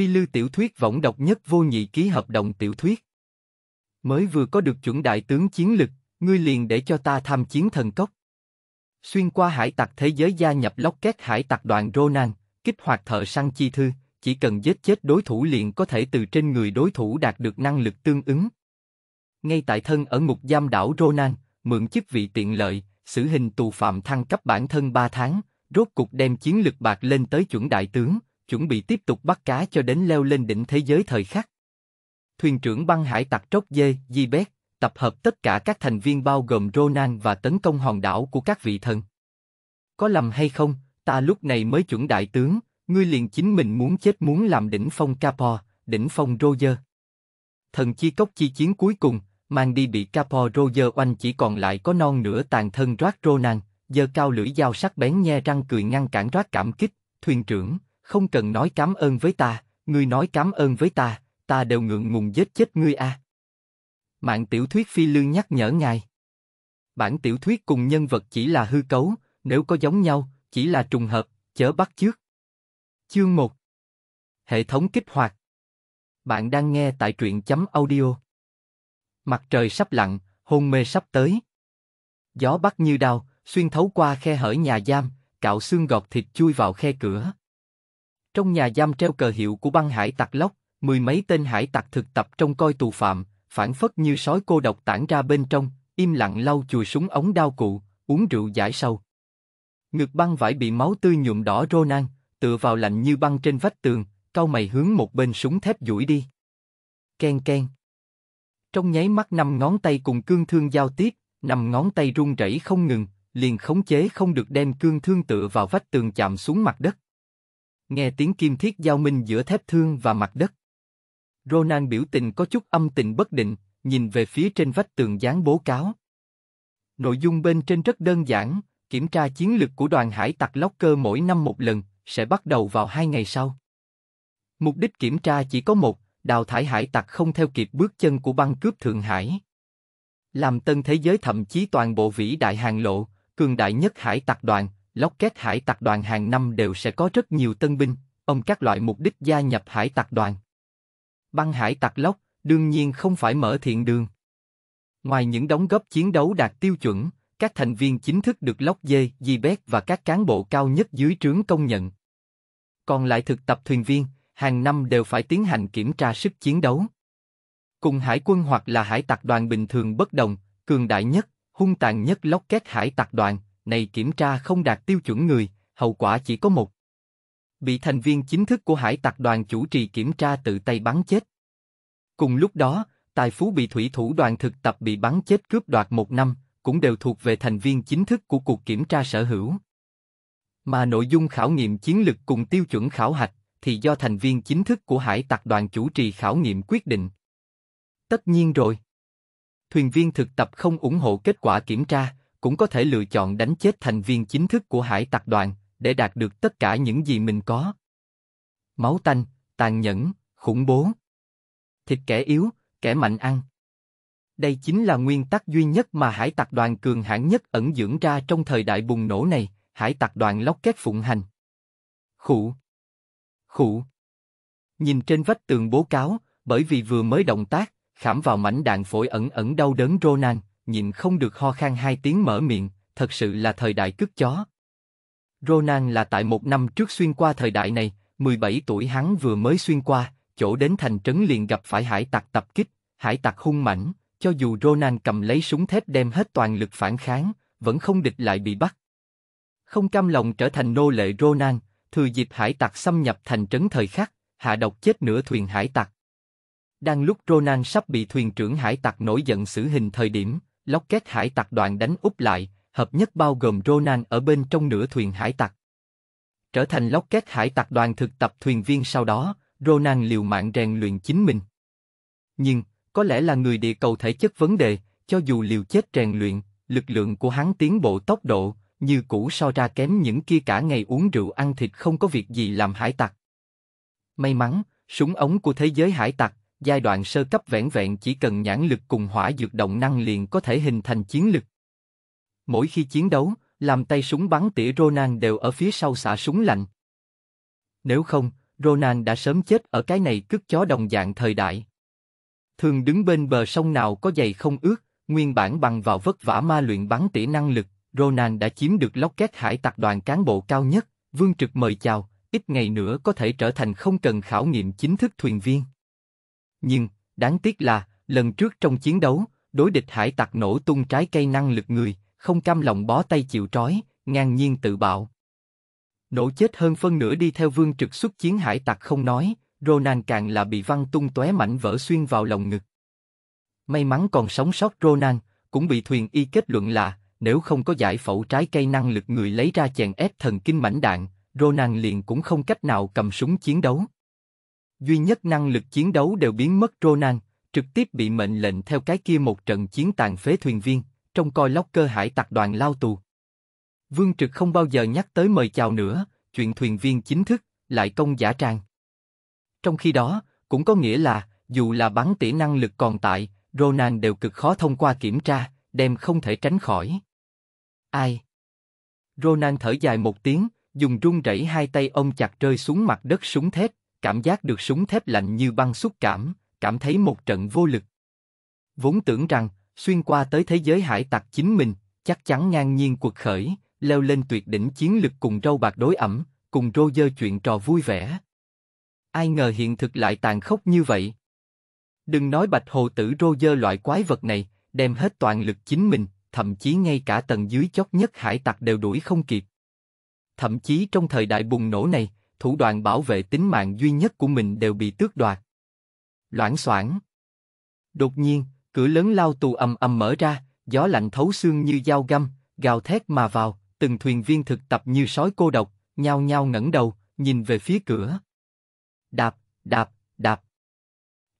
Phi Lưu tiểu thuyết võng độc nhất vô nhị ký hợp đồng tiểu thuyết. Mới vừa có được chuẩn đại tướng chiến lực, ngươi liền để cho ta tham chiến thần cốc. Xuyên qua hải tặc thế giới gia nhập lóc két hải tặc đoàn Ronan, kích hoạt thợ săn chi thư, chỉ cần giết chết đối thủ liền có thể từ trên người đối thủ đạt được năng lực tương ứng. Ngay tại thân ở ngục giam đảo Ronan, mượn chức vị tiện lợi, xử hình tù phạm thăng cấp bản thân 3 tháng, rốt cục đem chiến lực bạc lên tới chuẩn đại tướng, chuẩn bị tiếp tục bắt cá cho đến leo lên đỉnh thế giới thời khắc. Thuyền trưởng băng hải tặc Tróc Dê, Gibet, tập hợp tất cả các thành viên bao gồm Ronan và tấn công hòn đảo của các vị thần. Có lầm hay không, ta lúc này mới chuẩn đại tướng, ngươi liền chính mình muốn chết muốn làm đỉnh phong Capo, đỉnh phong Roger. Thần chi cốc chi chiến cuối cùng, mang đi bị Capo Roger oanh chỉ còn lại có non nửa tàn thân Rác Ronan, giờ cao lưỡi dao sắc bén nhe răng cười ngăn cản Rác cảm kích, thuyền trưởng, không cần nói cảm ơn với ta, ngươi nói cảm ơn với ta, ta đều ngượng ngùng giết chết ngươi a. À. Mạng tiểu thuyết phi lương nhắc nhở ngài. Bản tiểu thuyết cùng nhân vật chỉ là hư cấu, nếu có giống nhau, chỉ là trùng hợp, chớ bắt trước. Chương 1 Hệ thống kích hoạt Bạn đang nghe tại truyện chấm audio. Mặt trời sắp lặn, hôn mê sắp tới. Gió bắt như đau, xuyên thấu qua khe hở nhà giam, cạo xương gọt thịt chui vào khe cửa, trong nhà giam treo cờ hiệu của băng hải tặc lóc, mười mấy tên hải tặc thực tập trong coi tù phạm, phản phất như sói cô độc tản ra bên trong, im lặng lau chùi súng ống đao cụ, uống rượu giải sâu. Ngực băng vải bị máu tươi nhuộm đỏ rô Ronan, tựa vào lạnh như băng trên vách tường, cau mày hướng một bên súng thép duỗi đi. Ken ken. Trong nháy mắt năm ngón tay cùng cương thương giao tiếp, năm ngón tay run rẩy không ngừng, liền khống chế không được đem cương thương tựa vào vách tường chạm xuống mặt đất nghe tiếng kim thiết giao minh giữa thép thương và mặt đất. Ronan biểu tình có chút âm tình bất định, nhìn về phía trên vách tường dán bố cáo. Nội dung bên trên rất đơn giản, kiểm tra chiến lược của đoàn hải tặc Locker mỗi năm một lần, sẽ bắt đầu vào hai ngày sau. Mục đích kiểm tra chỉ có một, đào thải hải tặc không theo kịp bước chân của băng cướp Thượng Hải. Làm tân thế giới thậm chí toàn bộ vĩ đại hàng lộ, cường đại nhất hải tặc đoàn, Lockheed Hải Tặc Đoàn hàng năm đều sẽ có rất nhiều tân binh, ông các loại mục đích gia nhập hải tặc đoàn. Băng hải tặc Lốc đương nhiên không phải mở thiện đường. Ngoài những đóng góp chiến đấu đạt tiêu chuẩn, các thành viên chính thức được Lốc Dê, Gibet và các cán bộ cao nhất dưới trướng công nhận. Còn lại thực tập thuyền viên, hàng năm đều phải tiến hành kiểm tra sức chiến đấu. Cùng hải quân hoặc là hải tặc đoàn bình thường bất đồng, cường đại nhất, hung tàn nhất Lockheed hải tặc đoàn, này kiểm tra không đạt tiêu chuẩn người, hậu quả chỉ có một. Bị thành viên chính thức của hải tặc đoàn chủ trì kiểm tra tự tay bắn chết. Cùng lúc đó, tài phú bị thủy thủ đoàn thực tập bị bắn chết cướp đoạt một năm, cũng đều thuộc về thành viên chính thức của cuộc kiểm tra sở hữu. Mà nội dung khảo nghiệm chiến lược cùng tiêu chuẩn khảo hạch thì do thành viên chính thức của hải tặc đoàn chủ trì khảo nghiệm quyết định. Tất nhiên rồi. Thuyền viên thực tập không ủng hộ kết quả kiểm tra, cũng có thể lựa chọn đánh chết thành viên chính thức của hải tặc đoàn, để đạt được tất cả những gì mình có. Máu tanh, tàn nhẫn, khủng bố. Thịt kẻ yếu, kẻ mạnh ăn. Đây chính là nguyên tắc duy nhất mà hải tặc đoàn cường hãn nhất ẩn dưỡng ra trong thời đại bùng nổ này, hải tặc đoàn lóc két phụng hành. Khụ. Khụ. Nhìn trên vách tường bố cáo, bởi vì vừa mới động tác, khảm vào mảnh đạn phổi ẩn ẩn đau đớn Ronan nhìn không được ho khan hai tiếng mở miệng, thật sự là thời đại cướp chó. Ronan là tại một năm trước xuyên qua thời đại này, 17 tuổi hắn vừa mới xuyên qua, chỗ đến thành trấn liền gặp phải hải tặc tập kích, hải tặc hung mãnh, cho dù Ronan cầm lấy súng thép đem hết toàn lực phản kháng, vẫn không địch lại bị bắt. Không cam lòng trở thành nô lệ Ronan, thừa dịp hải tặc xâm nhập thành trấn thời khắc, hạ độc chết nửa thuyền hải tặc. Đang lúc Ronan sắp bị thuyền trưởng hải tặc nổi giận xử hình thời điểm, Lockheed hải tặc đoàn đánh úp lại, hợp nhất bao gồm Ronan ở bên trong nửa thuyền hải tặc. Trở thành Lockheed hải tặc đoàn thực tập thuyền viên sau đó, Ronan liều mạng rèn luyện chính mình. Nhưng, có lẽ là người địa cầu thể chất vấn đề, cho dù liều chết rèn luyện, lực lượng của hắn tiến bộ tốc độ, như cũ so ra kém những kia cả ngày uống rượu ăn thịt không có việc gì làm hải tặc. May mắn, súng ống của thế giới hải tặc, Giai đoạn sơ cấp vẹn vẹn chỉ cần nhãn lực cùng hỏa dược động năng liền có thể hình thành chiến lực. Mỗi khi chiến đấu, làm tay súng bắn tỉa Ronan đều ở phía sau xả súng lạnh. Nếu không, Ronan đã sớm chết ở cái này cứt chó đồng dạng thời đại. Thường đứng bên bờ sông nào có giày không ướt, nguyên bản bằng vào vất vả ma luyện bắn tỉa năng lực, Ronan đã chiếm được locket hải tặc đoàn cán bộ cao nhất, vương trực mời chào, ít ngày nữa có thể trở thành không cần khảo nghiệm chính thức thuyền viên. Nhưng, đáng tiếc là, lần trước trong chiến đấu, đối địch hải tặc nổ tung trái cây năng lực người, không cam lòng bó tay chịu trói, ngang nhiên tự bạo. Nổ chết hơn phân nửa đi theo vương trực xuất chiến hải tặc không nói, Ronan càng là bị văng tung tóe mảnh vỡ xuyên vào lòng ngực. May mắn còn sống sót Ronan, cũng bị thuyền y kết luận là, nếu không có giải phẫu trái cây năng lực người lấy ra chèn ép thần kinh mảnh đạn, Ronan liền cũng không cách nào cầm súng chiến đấu duy nhất năng lực chiến đấu đều biến mất Ronan, trực tiếp bị mệnh lệnh theo cái kia một trận chiến tàn phế thuyền viên, trong coi lóc cơ hải tặc đoàn lao tù. Vương Trực không bao giờ nhắc tới mời chào nữa, chuyện thuyền viên chính thức, lại công giả trang Trong khi đó, cũng có nghĩa là, dù là bắn tỉa năng lực còn tại, Ronan đều cực khó thông qua kiểm tra, đem không thể tránh khỏi. Ai? Ronan thở dài một tiếng, dùng run rẩy hai tay ôm chặt rơi xuống mặt đất súng thép, cảm giác được súng thép lạnh như băng xúc cảm, cảm thấy một trận vô lực. Vốn tưởng rằng, xuyên qua tới thế giới hải tặc chính mình, chắc chắn ngang nhiên cuộc khởi, leo lên tuyệt đỉnh chiến lực cùng râu bạc đối ẩm, cùng rô dơ chuyện trò vui vẻ. Ai ngờ hiện thực lại tàn khốc như vậy. Đừng nói bạch hồ tử rô dơ loại quái vật này, đem hết toàn lực chính mình, thậm chí ngay cả tầng dưới chót nhất hải tặc đều đuổi không kịp. Thậm chí trong thời đại bùng nổ này, thủ đoạn bảo vệ tính mạng duy nhất của mình đều bị tước đoạt. Loãng xoảng. Đột nhiên, cửa lớn lao tù ầm ầm mở ra, gió lạnh thấu xương như dao găm, gào thét mà vào, từng thuyền viên thực tập như sói cô độc, nhao nhao ngẩng đầu, nhìn về phía cửa. Đạp, đạp, đạp.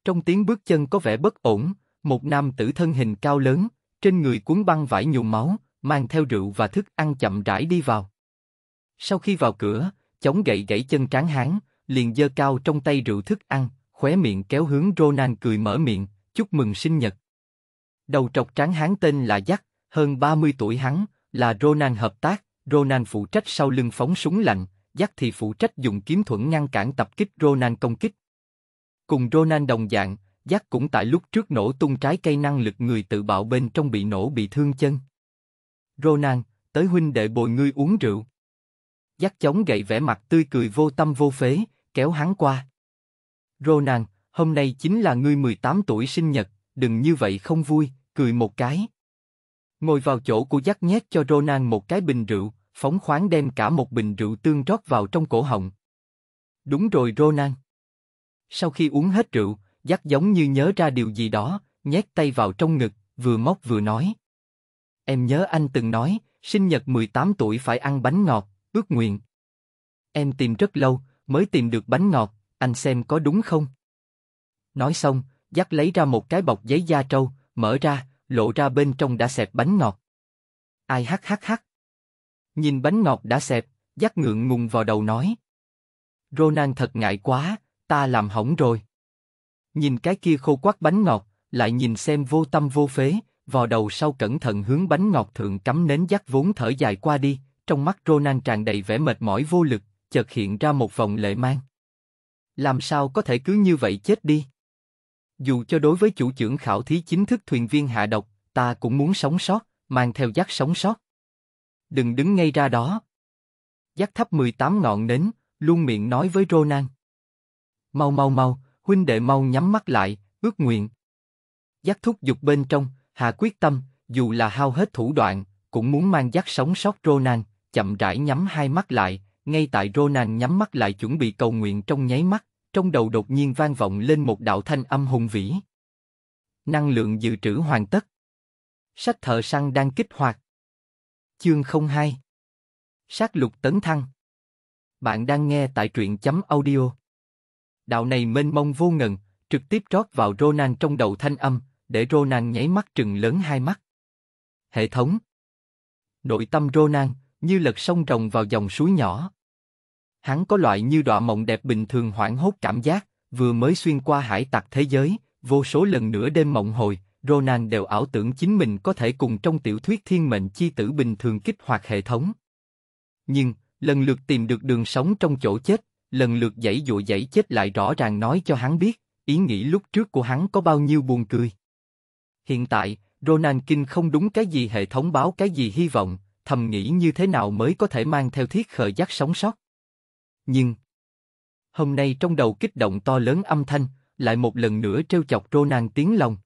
Trong tiếng bước chân có vẻ bất ổn, một nam tử thân hình cao lớn, trên người cuốn băng vải nhuộm máu, mang theo rượu và thức ăn chậm rãi đi vào. Sau khi vào cửa, Chống gậy gãy chân tráng hán, liền dơ cao trong tay rượu thức ăn, khóe miệng kéo hướng Ronan cười mở miệng, chúc mừng sinh nhật. Đầu trọc tráng hán tên là Jack, hơn 30 tuổi hắn, là Ronan hợp tác, Ronan phụ trách sau lưng phóng súng lạnh, Jack thì phụ trách dùng kiếm thuẫn ngăn cản tập kích Ronan công kích. Cùng Ronan đồng dạng, Jack cũng tại lúc trước nổ tung trái cây năng lực người tự bạo bên trong bị nổ bị thương chân. Ronan, tới huynh đệ bồi ngươi uống rượu dắt chống gậy vẻ mặt tươi cười vô tâm vô phế, kéo hắn qua. Ronan, hôm nay chính là ngươi 18 tuổi sinh nhật, đừng như vậy không vui, cười một cái. Ngồi vào chỗ của dắt nhét cho Ronan một cái bình rượu, phóng khoáng đem cả một bình rượu tương rót vào trong cổ họng. Đúng rồi Ronan. Sau khi uống hết rượu, dắt giống như nhớ ra điều gì đó, nhét tay vào trong ngực, vừa móc vừa nói. Em nhớ anh từng nói, sinh nhật 18 tuổi phải ăn bánh ngọt, ước nguyện. Em tìm rất lâu, mới tìm được bánh ngọt, anh xem có đúng không? Nói xong, dắt lấy ra một cái bọc giấy da trâu, mở ra, lộ ra bên trong đã xẹp bánh ngọt. Ai hắc hắc hắc. Nhìn bánh ngọt đã xẹp, dắt ngượng ngùng vào đầu nói. Ronan thật ngại quá, ta làm hỏng rồi. Nhìn cái kia khô quắc bánh ngọt, lại nhìn xem vô tâm vô phế, vào đầu sau cẩn thận hướng bánh ngọt thượng cắm nến dắt vốn thở dài qua đi, trong mắt Ronan tràn đầy vẻ mệt mỏi vô lực, chợt hiện ra một vòng lệ mang. Làm sao có thể cứ như vậy chết đi? Dù cho đối với chủ trưởng khảo thí chính thức thuyền viên hạ độc, ta cũng muốn sống sót, mang theo giác sống sót. Đừng đứng ngay ra đó. Giác thắp 18 ngọn nến, luôn miệng nói với Ronan. Mau mau mau, huynh đệ mau nhắm mắt lại, ước nguyện. Giác thúc giục bên trong, hạ quyết tâm, dù là hao hết thủ đoạn, cũng muốn mang giác sống sót Ronan, chậm rãi nhắm hai mắt lại, ngay tại Ronan nhắm mắt lại chuẩn bị cầu nguyện trong nháy mắt, trong đầu đột nhiên vang vọng lên một đạo thanh âm hùng vĩ. Năng lượng dự trữ hoàn tất. Sách thợ săn đang kích hoạt. Chương 02 Sát lục tấn thăng Bạn đang nghe tại truyện chấm audio. Đạo này mênh mông vô ngần, trực tiếp rót vào Ronan trong đầu thanh âm, để Ronan nháy mắt trừng lớn hai mắt. Hệ thống Nội tâm Ronan, như lật sông rồng vào dòng suối nhỏ. Hắn có loại như đọa mộng đẹp bình thường hoảng hốt cảm giác, vừa mới xuyên qua hải tặc thế giới, vô số lần nửa đêm mộng hồi, Ronan đều ảo tưởng chính mình có thể cùng trong tiểu thuyết thiên mệnh chi tử bình thường kích hoạt hệ thống. Nhưng, lần lượt tìm được đường sống trong chỗ chết, lần lượt dãy dụ dãy chết lại rõ ràng nói cho hắn biết, ý nghĩ lúc trước của hắn có bao nhiêu buồn cười. Hiện tại, Ronan kinh không đúng cái gì hệ thống báo cái gì hy vọng, thầm nghĩ như thế nào mới có thể mang theo thiết khởi giác sống sót. Nhưng, hôm nay trong đầu kích động to lớn âm thanh, lại một lần nữa trêu chọc Ronan tiếng lòng.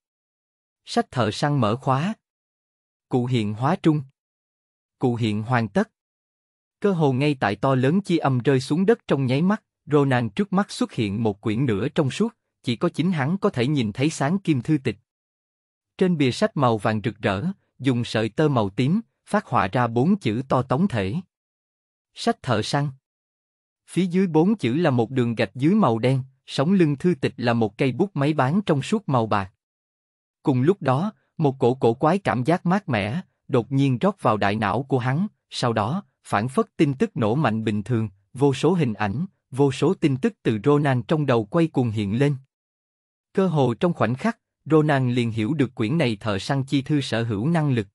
Sách thợ săn mở khóa. Cụ hiện hóa trung. Cụ hiện hoàn tất. Cơ hồ ngay tại to lớn chi âm rơi xuống đất trong nháy mắt, Ronan trước mắt xuất hiện một quyển nửa trong suốt, chỉ có chính hắn có thể nhìn thấy sáng kim thư tịch. Trên bìa sách màu vàng rực rỡ, dùng sợi tơ màu tím, phát họa ra bốn chữ to tống thể. Sách thợ săn. Phía dưới bốn chữ là một đường gạch dưới màu đen, sống lưng thư tịch là một cây bút máy bán trong suốt màu bạc. Cùng lúc đó, một cổ cổ quái cảm giác mát mẻ, đột nhiên rót vào đại não của hắn, sau đó, phản phất tin tức nổ mạnh bình thường, vô số hình ảnh, vô số tin tức từ Ronan trong đầu quay cuồng hiện lên. Cơ hồ trong khoảnh khắc, Ronan liền hiểu được quyển này thợ săn chi thư sở hữu năng lực.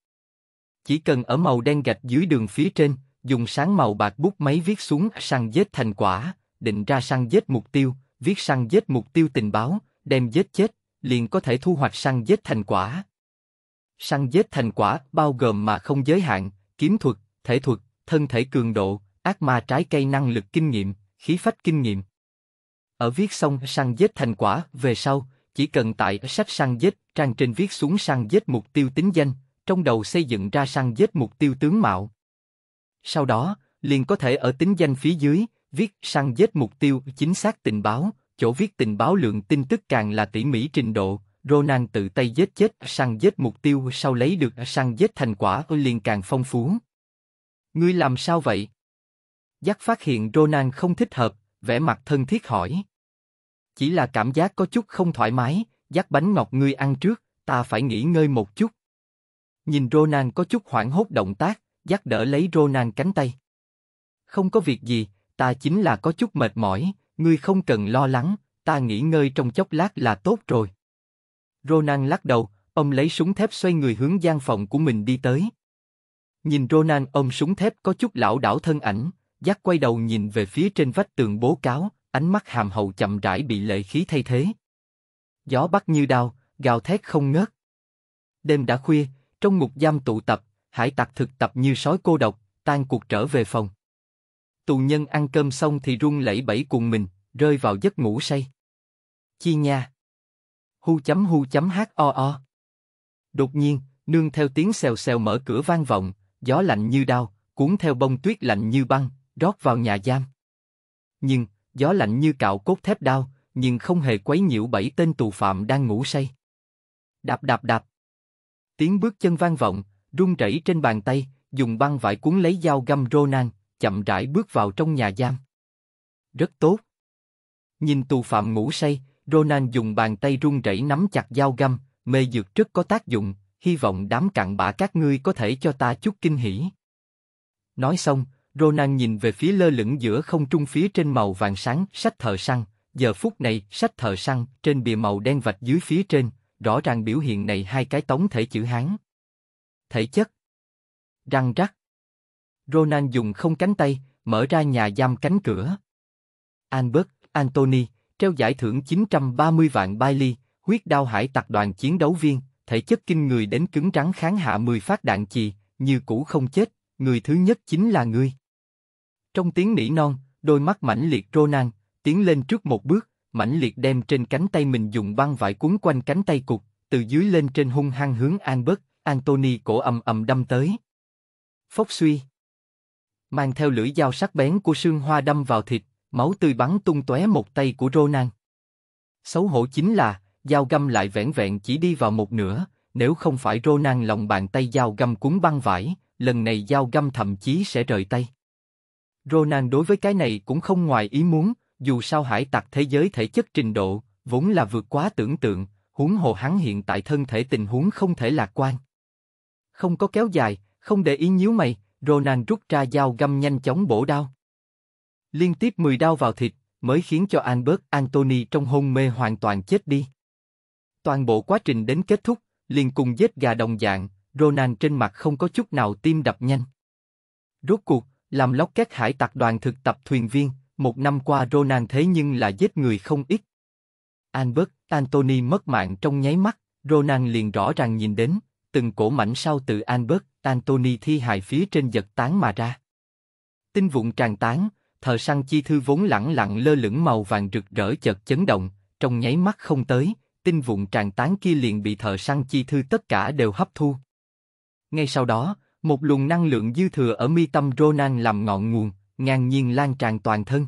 Chỉ cần ở màu đen gạch dưới đường phía trên, dùng sáng màu bạc bút máy viết xuống săn giết thành quả, định ra săn giết mục tiêu, viết săn giết mục tiêu tình báo, đem giết chết, liền có thể thu hoạch săn giết thành quả. Săn giết thành quả bao gồm mà không giới hạn, kiếm thuật, thể thuật, thân thể cường độ, ác ma trái cây năng lực kinh nghiệm, khí phách kinh nghiệm. Ở viết xong săn giết thành quả về sau, chỉ cần tại sách săn giết trang trên viết xuống săn giết mục tiêu tính danh, trong đầu xây dựng ra săn giết mục tiêu tướng mạo. Sau đó, liền có thể ở tính danh phía dưới, viết săn giết mục tiêu chính xác tình báo, chỗ viết tình báo lượng tin tức càng là tỉ mỉ trình độ, Ronan tự tay giết chết săn giết mục tiêu sau lấy được săn giết thành quả liền càng phong phú. Ngươi làm sao vậy? Giác phát hiện Ronan không thích hợp, vẻ mặt thân thiết hỏi. Chỉ là cảm giác có chút không thoải mái, giác bánh ngọt ngươi ăn trước, ta phải nghỉ ngơi một chút. Nhìn Ronan có chút hoảng hốt động tác, dắt đỡ lấy Ronan cánh tay. Không có việc gì, ta chính là có chút mệt mỏi, ngươi không cần lo lắng, ta nghỉ ngơi trong chốc lát là tốt rồi. Ronan lắc đầu, ông lấy súng thép xoay người hướng gian phòng của mình đi tới. Nhìn Ronan ôm súng thép có chút lão đảo thân ảnh, dắt quay đầu nhìn về phía trên vách tường bố cáo, ánh mắt hàm hậu chậm rãi bị lệ khí thay thế. Gió bắt như đau gào thét không ngớt. Đêm đã khuya, trong ngục giam tụ tập, hải tặc thực tập như sói cô độc, tan cuộc trở về phòng. Tù nhân ăn cơm xong thì run lẩy bẩy cùng mình, rơi vào giấc ngủ say. Chi nha. Hu chấm hu chấm hát o o. Đột nhiên, nương theo tiếng xèo xèo mở cửa vang vọng, gió lạnh như đao, cuốn theo bông tuyết lạnh như băng, rót vào nhà giam. Nhưng, gió lạnh như cạo cốt thép đao, nhưng không hề quấy nhiễu bảy tên tù phạm đang ngủ say. Đạp đạp đạp, Tiếng bước chân vang vọng, run rẩy trên bàn tay, dùng băng vải cuốn lấy dao găm Ronan, chậm rãi bước vào trong nhà giam. Rất tốt. Nhìn tù phạm ngủ say, Ronan dùng bàn tay run rẩy nắm chặt dao găm, mê dược rất có tác dụng, hy vọng đám cặn bã các ngươi có thể cho ta chút kinh hỉ. Nói xong, Ronan nhìn về phía lơ lửng giữa không trung phía trên màu vàng sáng, sách thờ săn, giờ phút này sách thờ săn trên bìa màu đen vạch dưới phía trên, rõ ràng biểu hiện này hai cái tống thể chữ Hán. Thể chất Răng rắc Ronan dùng không cánh tay, mở ra nhà giam cánh cửa. Albert, Anthony, treo giải thưởng 930 vạn Bailey, huyết đao hải tặc đoàn chiến đấu viên, thể chất kinh người đến cứng rắn kháng hạ 10 phát đạn chì, như cũ không chết, người thứ nhất chính là ngươi. Trong tiếng nỉ non, đôi mắt mãnh liệt Ronan, tiến lên trước một bước, mãnh liệt đem trên cánh tay mình dùng băng vải cuốn quanh cánh tay cục, từ dưới lên trên hung hăng hướng Albert, Anthony cổ ầm ầm đâm tới. Phốc suy. Mang theo lưỡi dao sắc bén của sương hoa đâm vào thịt, máu tươi bắn tung tóe một tay của Ronan. Xấu hổ chính là, dao găm lại vẻn vẹn chỉ đi vào một nửa, nếu không phải Ronan lòng bàn tay dao găm cuốn băng vải, lần này dao găm thậm chí sẽ rời tay. Ronan đối với cái này cũng không ngoài ý muốn, dù sao hải tặc thế giới thể chất trình độ, vốn là vượt quá tưởng tượng, huống hồ hắn hiện tại thân thể tình huống không thể lạc quan. Không có kéo dài, không để ý nhíu mày, Ronan rút ra dao găm nhanh chóng bổ đao. Liên tiếp mười đao vào thịt, mới khiến cho Albert Anthony trong hôn mê hoàn toàn chết đi. Toàn bộ quá trình đến kết thúc, liền cùng giết gà đồng dạng, Ronan trên mặt không có chút nào tim đập nhanh. Rốt cuộc, làm lóc các hải tặc đoàn thực tập thuyền viên, một năm qua Ronan thế nhưng là giết người không ít. Albert, Anthony mất mạng trong nháy mắt, Ronan liền rõ ràng nhìn đến, từng cổ mảnh sau từ Albert, Anthony thi hài phía trên giật tán mà ra. Tinh vụn tràn tán, thờ săn chi thư vốn lẳng lặng lơ lửng màu vàng rực rỡ chợt chấn động, trong nháy mắt không tới, tinh vụn tràn tán kia liền bị thờ săn chi thư tất cả đều hấp thu. Ngay sau đó, một luồng năng lượng dư thừa ở mi tâm Ronan làm ngọn nguồn, ngang nhiên lan tràn toàn thân.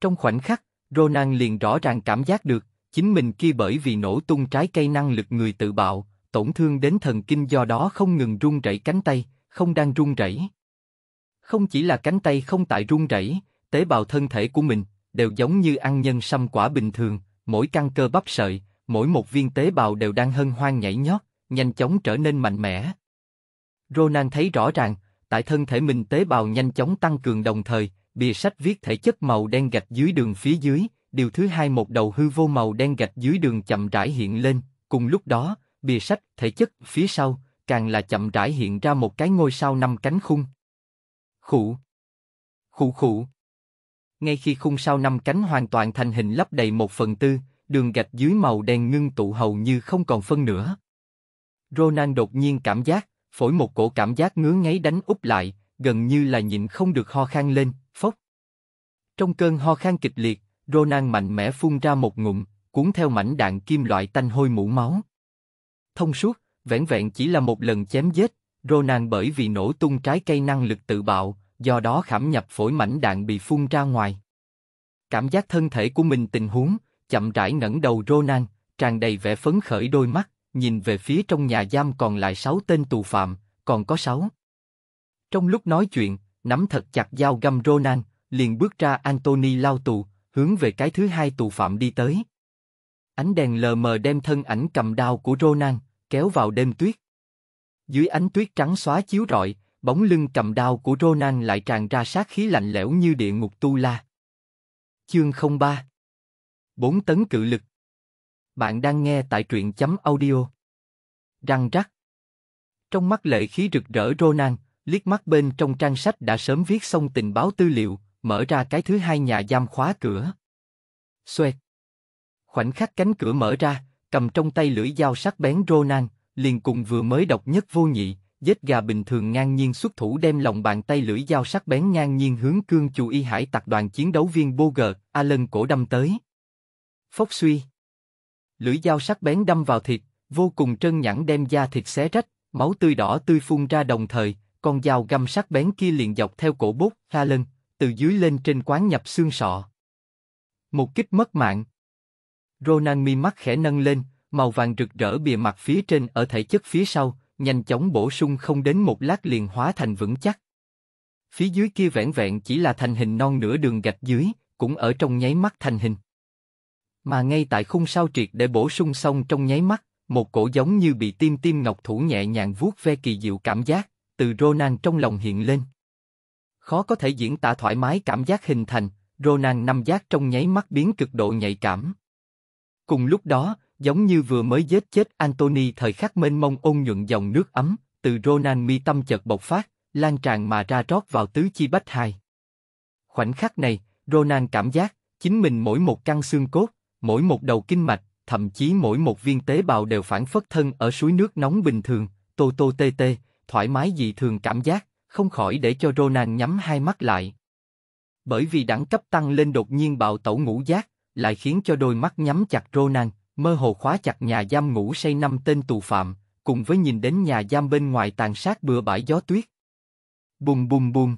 Trong khoảnh khắc, Ronan liền rõ ràng cảm giác được, chính mình kia bởi vì nổ tung trái cây năng lực người tự bạo, tổn thương đến thần kinh do đó không ngừng run rẩy cánh tay, không đang run rẩy. Không chỉ là cánh tay không tại run rẩy, tế bào thân thể của mình đều giống như ăn nhân sâm quả bình thường, mỗi căn cơ bắp sợi, mỗi một viên tế bào đều đang hân hoan nhảy nhót, nhanh chóng trở nên mạnh mẽ. Ronan thấy rõ ràng, tại thân thể mình tế bào nhanh chóng tăng cường đồng thời, bìa sách viết thể chất màu đen gạch dưới đường phía dưới, điều thứ hai một đầu hư vô màu đen gạch dưới đường chậm rãi hiện lên, cùng lúc đó, bìa sách thể chất phía sau, càng là chậm rãi hiện ra một cái ngôi sao năm cánh khung. khủ khủ khủ Ngay khi khung sao năm cánh hoàn toàn thành hình lấp đầy một phần tư, đường gạch dưới màu đen ngưng tụ hầu như không còn phân nữa. Ronan đột nhiên cảm giác, phổi một cổ cảm giác ngứa ngáy đánh úp lại, gần như là nhịn không được ho khan lên, phốc. Trong cơn ho khan kịch liệt, Ronan mạnh mẽ phun ra một ngụm, cuốn theo mảnh đạn kim loại tanh hôi mũ máu. Thông suốt, vẻn vẹn chỉ là một lần chém giết, Ronan bởi vì nổ tung trái cây năng lực tự bạo, do đó khảm nhập phổi mảnh đạn bị phun ra ngoài. Cảm giác thân thể của mình tình huống, chậm rãi ngẩng đầu Ronan, tràn đầy vẻ phấn khởi đôi mắt, nhìn về phía trong nhà giam còn lại sáu tên tù phạm, còn có sáu. Trong lúc nói chuyện, nắm thật chặt dao găm Ronan, liền bước ra Anthony lao tù, hướng về cái thứ hai tù phạm đi tới. Ánh đèn lờ mờ đem thân ảnh cầm đao của Ronan, kéo vào đêm tuyết. Dưới ánh tuyết trắng xóa chiếu rọi, bóng lưng cầm đao của Ronan lại tràn ra sát khí lạnh lẽo như địa ngục tu la. Chương 03 Bốn tấn cự lực bạn đang nghe tại truyện chấm audio. Răng rắc. Trong mắt lệ khí rực rỡ Ronan, liếc mắt bên trong trang sách đã sớm viết xong tình báo tư liệu, mở ra cái thứ hai nhà giam khóa cửa. Xoẹt. Khoảnh khắc cánh cửa mở ra, cầm trong tay lưỡi dao sắc bén Ronan, liền cùng vừa mới độc nhất vô nhị, vết gà bình thường ngang nhiên xuất thủ đem lòng bàn tay lưỡi dao sắc bén ngang nhiên hướng cương chủ y hải tặc đoàn chiến đấu viên Boger, Alan cổ đâm tới. Phốc suy lưỡi dao sắc bén đâm vào thịt, vô cùng trơn nhẵn đem da thịt xé rách, máu tươi đỏ tươi phun ra đồng thời, con dao găm sắc bén kia liền dọc theo cổ bút ra lên, từ dưới lên trên quán nhập xương sọ. Một kích mất mạng. Ronan mi mắt khẽ nâng lên, màu vàng rực rỡ bìa mặt phía trên ở thể chất phía sau, nhanh chóng bổ sung không đến một lát liền hóa thành vững chắc. Phía dưới kia vẹn vẹn chỉ là thành hình non nửa đường gạch dưới, cũng ở trong nháy mắt thành hình. Mà ngay tại khung sao triệt để bổ sung xong trong nháy mắt, một cổ giống như bị tim tim ngọc thủ nhẹ nhàng vuốt ve kỳ diệu cảm giác, từ Ronan trong lòng hiện lên. Khó có thể diễn tả thoải mái cảm giác hình thành, Ronan năm giác trong nháy mắt biến cực độ nhạy cảm. Cùng lúc đó, giống như vừa mới giết chết Anthony thời khắc mênh mông ôn nhuận dòng nước ấm, từ Ronan mi tâm chợt bộc phát, lan tràn mà ra rót vào tứ chi bách hài Khoảnh khắc này, Ronan cảm giác, chính mình mỗi một căn xương cốt, mỗi một đầu kinh mạch, thậm chí mỗi một viên tế bào đều phản phất thân ở suối nước nóng bình thường, tô tô tê tê, thoải mái dị thường cảm giác, không khỏi để cho Ronan nhắm hai mắt lại. Bởi vì đẳng cấp tăng lên đột nhiên bạo tẩu ngũ giác, lại khiến cho đôi mắt nhắm chặt Ronan, mơ hồ khóa chặt nhà giam ngủ say năm tên tù phạm, cùng với nhìn đến nhà giam bên ngoài tàn sát bừa bãi gió tuyết. Bùm bùm bùm.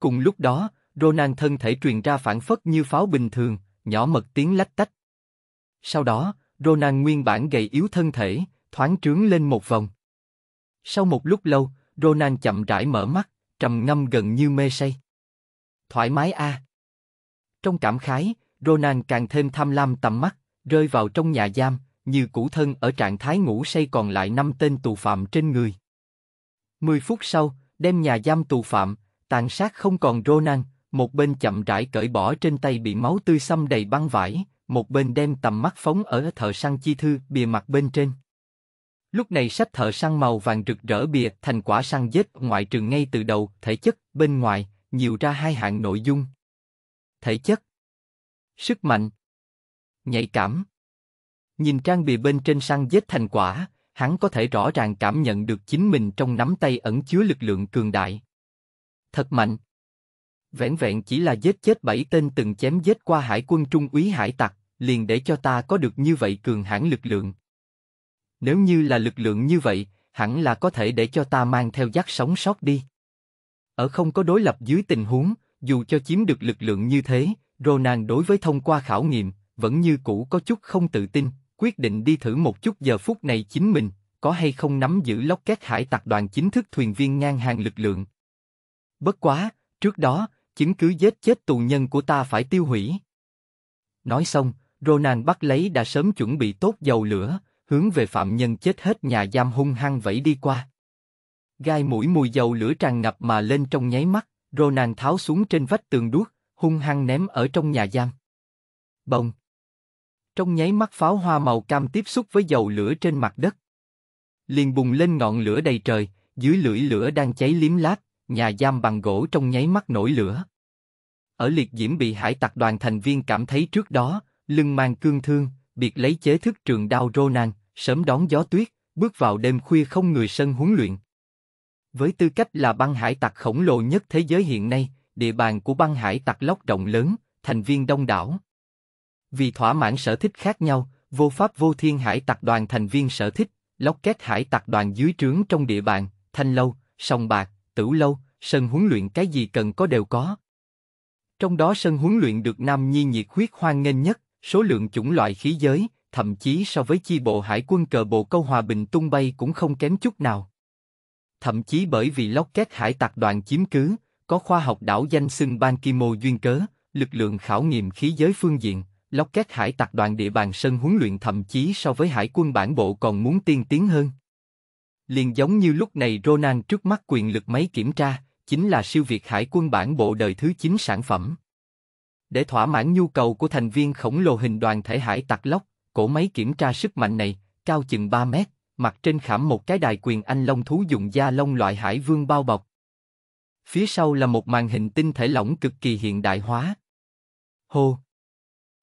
Cùng lúc đó, Ronan thân thể truyền ra phản phất như pháo bình thường, nhỏ mật tiếng lách tách. Sau đó, Ronan nguyên bản gầy yếu thân thể, thoáng trướng lên một vòng. Sau một lúc lâu, Ronan chậm rãi mở mắt, trầm ngâm gần như mê say. Thoải mái a. Trong cảm khái, Ronan càng thêm tham lam tầm mắt, rơi vào trong nhà giam, như cũ thân ở trạng thái ngủ say còn lại năm tên tù phạm trên người. Mười phút sau, đem nhà giam tù phạm, tàn sát không còn Ronan, một bên chậm rãi cởi bỏ trên tay bị máu tươi xăm đầy băng vải, một bên đem tầm mắt phóng ở thợ săn chi thư bìa mặt bên trên. Lúc này sách thợ săn màu vàng rực rỡ bìa thành quả săn giết ngoại trường ngay từ đầu, thể chất, bên ngoài, nhiều ra hai hạng nội dung. Thể chất Sức mạnh Nhạy cảm Nhìn trang bìa bên trên săn giết thành quả, hắn có thể rõ ràng cảm nhận được chính mình trong nắm tay ẩn chứa lực lượng cường đại. Thật mạnh vẻn vẹn chỉ là giết chết bảy tên từng chém giết qua hải quân trung úy hải tặc, liền để cho ta có được như vậy cường hãn lực lượng. Nếu như là lực lượng như vậy, hẳn là có thể để cho ta mang theo dắt sống sót đi. Ở không có đối lập dưới tình huống, dù cho chiếm được lực lượng như thế, Ronan đối với thông qua khảo nghiệm, vẫn như cũ có chút không tự tin, quyết định đi thử một chút giờ phút này chính mình, có hay không nắm giữ lóc két hải tặc đoàn chính thức thuyền viên ngang hàng lực lượng. Bất quá, trước đó, chứng cứ giết chết tù nhân của ta phải tiêu hủy. Nói xong, Ronan bắt lấy đã sớm chuẩn bị tốt dầu lửa, hướng về phạm nhân chết hết nhà giam hung hăng vẫy đi qua. Gai mũi mùi dầu lửa tràn ngập mà lên trong nháy mắt, Ronan tháo xuống trên vách tường đuốc, hung hăng ném ở trong nhà giam. Bông! Trong nháy mắt pháo hoa màu cam tiếp xúc với dầu lửa trên mặt đất. Liền bùng lên ngọn lửa đầy trời, dưới lưỡi lửa đang cháy liếm lát, nhà giam bằng gỗ trong nháy mắt nổi lửa. Ở liệt diễm bị hải tặc đoàn thành viên cảm thấy trước đó, lưng mang cương thương, biệt lấy chế thức trường đao Ronan, sớm đón gió tuyết, bước vào đêm khuya không người sân huấn luyện. Với tư cách là băng hải tặc khổng lồ nhất thế giới hiện nay, địa bàn của băng hải tặc lóc rộng lớn, thành viên đông đảo. Vì thỏa mãn sở thích khác nhau, vô pháp vô thiên hải tặc đoàn thành viên sở thích, lóc kết hải tặc đoàn dưới trướng trong địa bàn, thanh lâu, sông bạc, tử lâu, sân huấn luyện cái gì cần có đều có. Trong đó sân huấn luyện được Nam Nhi nhiệt huyết hoan nghênh nhất, số lượng chủng loại khí giới, thậm chí so với chi bộ hải quân cờ bộ câu hòa bình tung bay cũng không kém chút nào. Thậm chí bởi vì lóc két hải tặc đoàn chiếm cứ, có khoa học đảo danh xưng Ban Kimo duyên cớ, lực lượng khảo nghiệm khí giới phương diện, lóc két hải tặc đoàn địa bàn sân huấn luyện thậm chí so với hải quân bản bộ còn muốn tiên tiến hơn liền giống như lúc này Ronan trước mắt quyền lực máy kiểm tra, chính là siêu việt hải quân bản bộ đời thứ 9 sản phẩm. Để thỏa mãn nhu cầu của thành viên khổng lồ hình đoàn thể hải tặc lóc, cổ máy kiểm tra sức mạnh này, cao chừng 3 mét, mặt trên khảm một cái đài quyền anh long thú dùng da lông loại hải vương bao bọc. Phía sau là một màn hình tinh thể lỏng cực kỳ hiện đại hóa. Hô!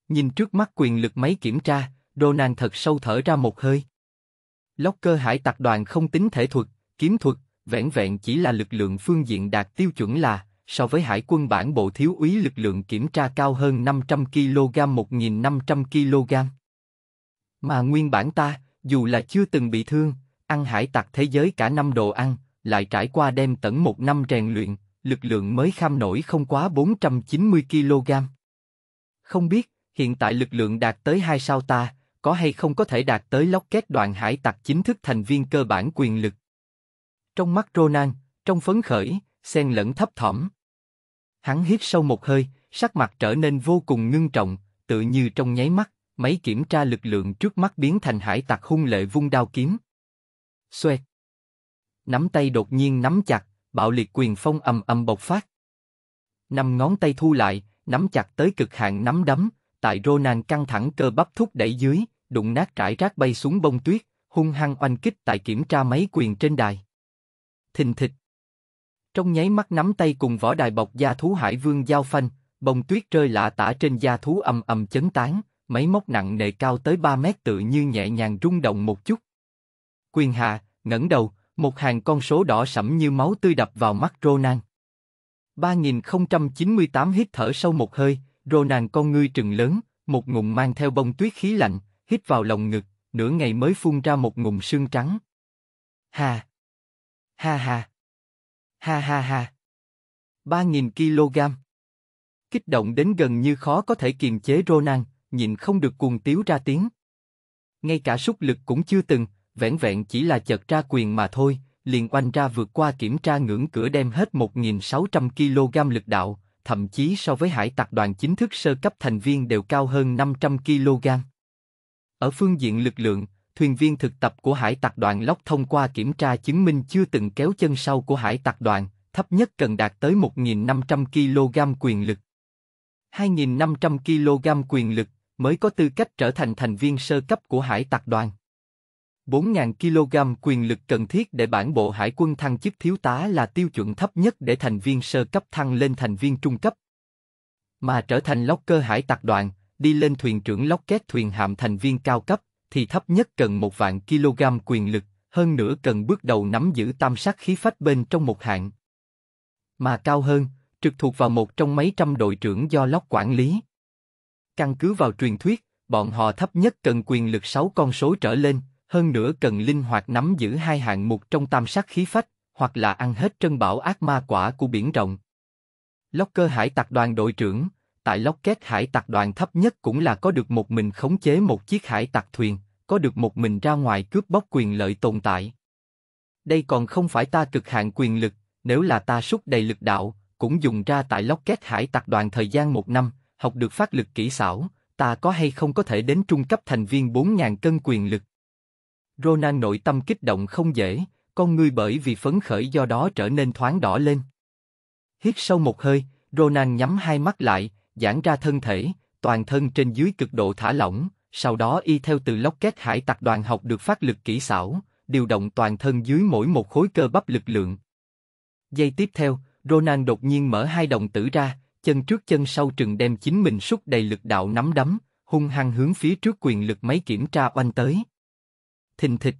Nhìn trước mắt quyền lực máy kiểm tra, Ronan thật sâu thở ra một hơi. Locker hải tặc đoàn không tính thể thuật, kiếm thuật, vẻn vẹn chỉ là lực lượng phương diện đạt tiêu chuẩn là, so với hải quân bản bộ thiếu úy lực lượng kiểm tra cao hơn 500 kg 1500 kg. Mà nguyên bản ta, dù là chưa từng bị thương, ăn hải tặc thế giới cả năm đồ ăn, lại trải qua đêm tận một năm rèn luyện, lực lượng mới kham nổi không quá 490 kg. Không biết, hiện tại lực lượng đạt tới hai sao ta, có hay không có thể đạt tới lóc kết đoàn hải tặc chính thức thành viên cơ bản quyền lực. Trong mắt Ronan, trong phấn khởi, xen lẫn thấp thỏm. Hắn hít sâu một hơi, sắc mặt trở nên vô cùng ngưng trọng, tự như trong nháy mắt, máy kiểm tra lực lượng trước mắt biến thành hải tặc hung lệ vung đao kiếm. Xoẹt. Nắm tay đột nhiên nắm chặt, bạo liệt quyền phong ầm ầm bộc phát. Năm ngón tay thu lại, nắm chặt tới cực hạn nắm đấm, tại Ronan căng thẳng cơ bắp thúc đẩy dưới, đụng nát trải rác bay xuống bông tuyết, hung hăng oanh kích tại kiểm tra máy quyền trên đài. Thình thịch. Trong nháy mắt nắm tay cùng võ đài bọc da thú hải vương giao phanh, bông tuyết rơi lạ tả trên da thú ầm ầm chấn tán, máy móc nặng nề cao tới 3 mét tự như nhẹ nhàng rung động một chút. Quyền hạ, ngẩng đầu, một hàng con số đỏ sẫm như máu tươi đập vào mắt Ronan. 3098 hít thở sâu một hơi, Ronan con ngươi trừng lớn, một ngụm mang theo bông tuyết khí lạnh, hít vào lồng ngực, nửa ngày mới phun ra một ngụm sương trắng. Hà! Ha ha! Ha ha ha! Ba nghìn kg! Kích động đến gần như khó có thể kiềm chế Ronan, nhìn không được cuồng tiếu ra tiếng. Ngay cả súc lực cũng chưa từng, vẻn vẹn chỉ là chợt ra quyền mà thôi, liền oanh ra vượt qua kiểm tra ngưỡng cửa đem hết 1.600 kg lực đạo, thậm chí so với hải tặc đoàn chính thức sơ cấp thành viên đều cao hơn 500 kg. Ở phương diện lực lượng, thuyền viên thực tập của hải tặc đoàn Lóc thông qua kiểm tra chứng minh chưa từng kéo chân sau của hải tặc đoàn, thấp nhất cần đạt tới 1.500 kg quyền lực. 2.500 kg quyền lực mới có tư cách trở thành thành viên sơ cấp của hải tặc đoàn. 4.000 kg quyền lực cần thiết để bản bộ hải quân thăng chức thiếu tá là tiêu chuẩn thấp nhất để thành viên sơ cấp thăng lên thành viên trung cấp. Mà trở thành lóc cơ hải tặc đoàn, đi lên thuyền trưởng lóc két thuyền hạm thành viên cao cấp, thì thấp nhất cần một vạn kg quyền lực, hơn nữa cần bước đầu nắm giữ tam sát khí phách bên trong một hạng. Mà cao hơn, trực thuộc vào một trong mấy trăm đội trưởng do lóc quản lý. Căn cứ vào truyền thuyết, bọn họ thấp nhất cần quyền lực 6 con số trở lên, hơn nữa cần linh hoạt nắm giữ hai hạng mục trong tam sát khí phách, hoặc là ăn hết trân bảo ác ma quả của biển rộng. Locker hải tặc đoàn đội trưởng tại Lockheed hải tặc đoàn thấp nhất cũng là có được một mình khống chế một chiếc hải tặc thuyền, có được một mình ra ngoài cướp bóc quyền lợi tồn tại. Đây còn không phải ta cực hạn quyền lực, nếu là ta xúc đầy lực đạo, cũng dùng ra tại Lockheed hải tặc đoàn thời gian một năm, học được phát lực kỹ xảo, ta có hay không có thể đến trung cấp thành viên 4.000 cân quyền lực. Ronan nội tâm kích động không dễ, con ngươi bởi vì phấn khởi do đó trở nên thoáng đỏ lên. Hít sâu một hơi, Ronan nhắm hai mắt lại, giãn ra thân thể, toàn thân trên dưới cực độ thả lỏng, sau đó y theo từ lóc két hải tặc đoàn học được phát lực kỹ xảo, điều động toàn thân dưới mỗi một khối cơ bắp lực lượng. Giây tiếp theo, Ronan đột nhiên mở hai đồng tử ra, chân trước chân sau trừng đem chính mình xúc đầy lực đạo nắm đấm, hung hăng hướng phía trước quyền lực máy kiểm tra oanh tới. Thình thịch.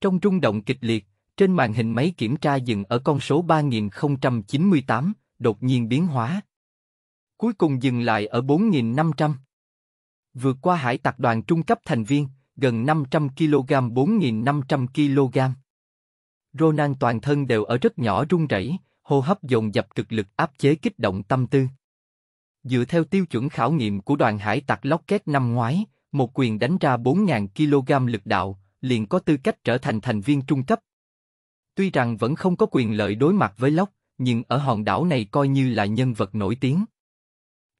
Trong trung động kịch liệt, trên màn hình máy kiểm tra dừng ở con số 3098, đột nhiên biến hóa, cuối cùng dừng lại ở 4.500. Vượt qua hải tặc đoàn trung cấp thành viên, gần 500 kg 4.500 kg. Ronan toàn thân đều ở rất nhỏ run rẩy, hô hấp dồn dập cực lực áp chế kích động tâm tư. Dựa theo tiêu chuẩn khảo nghiệm của đoàn hải tặc Lockheed năm ngoái, một quyền đánh ra 4.000 kg lực đạo, liền có tư cách trở thành thành viên trung cấp. Tuy rằng vẫn không có quyền lợi đối mặt với Lốc, nhưng ở hòn đảo này coi như là nhân vật nổi tiếng.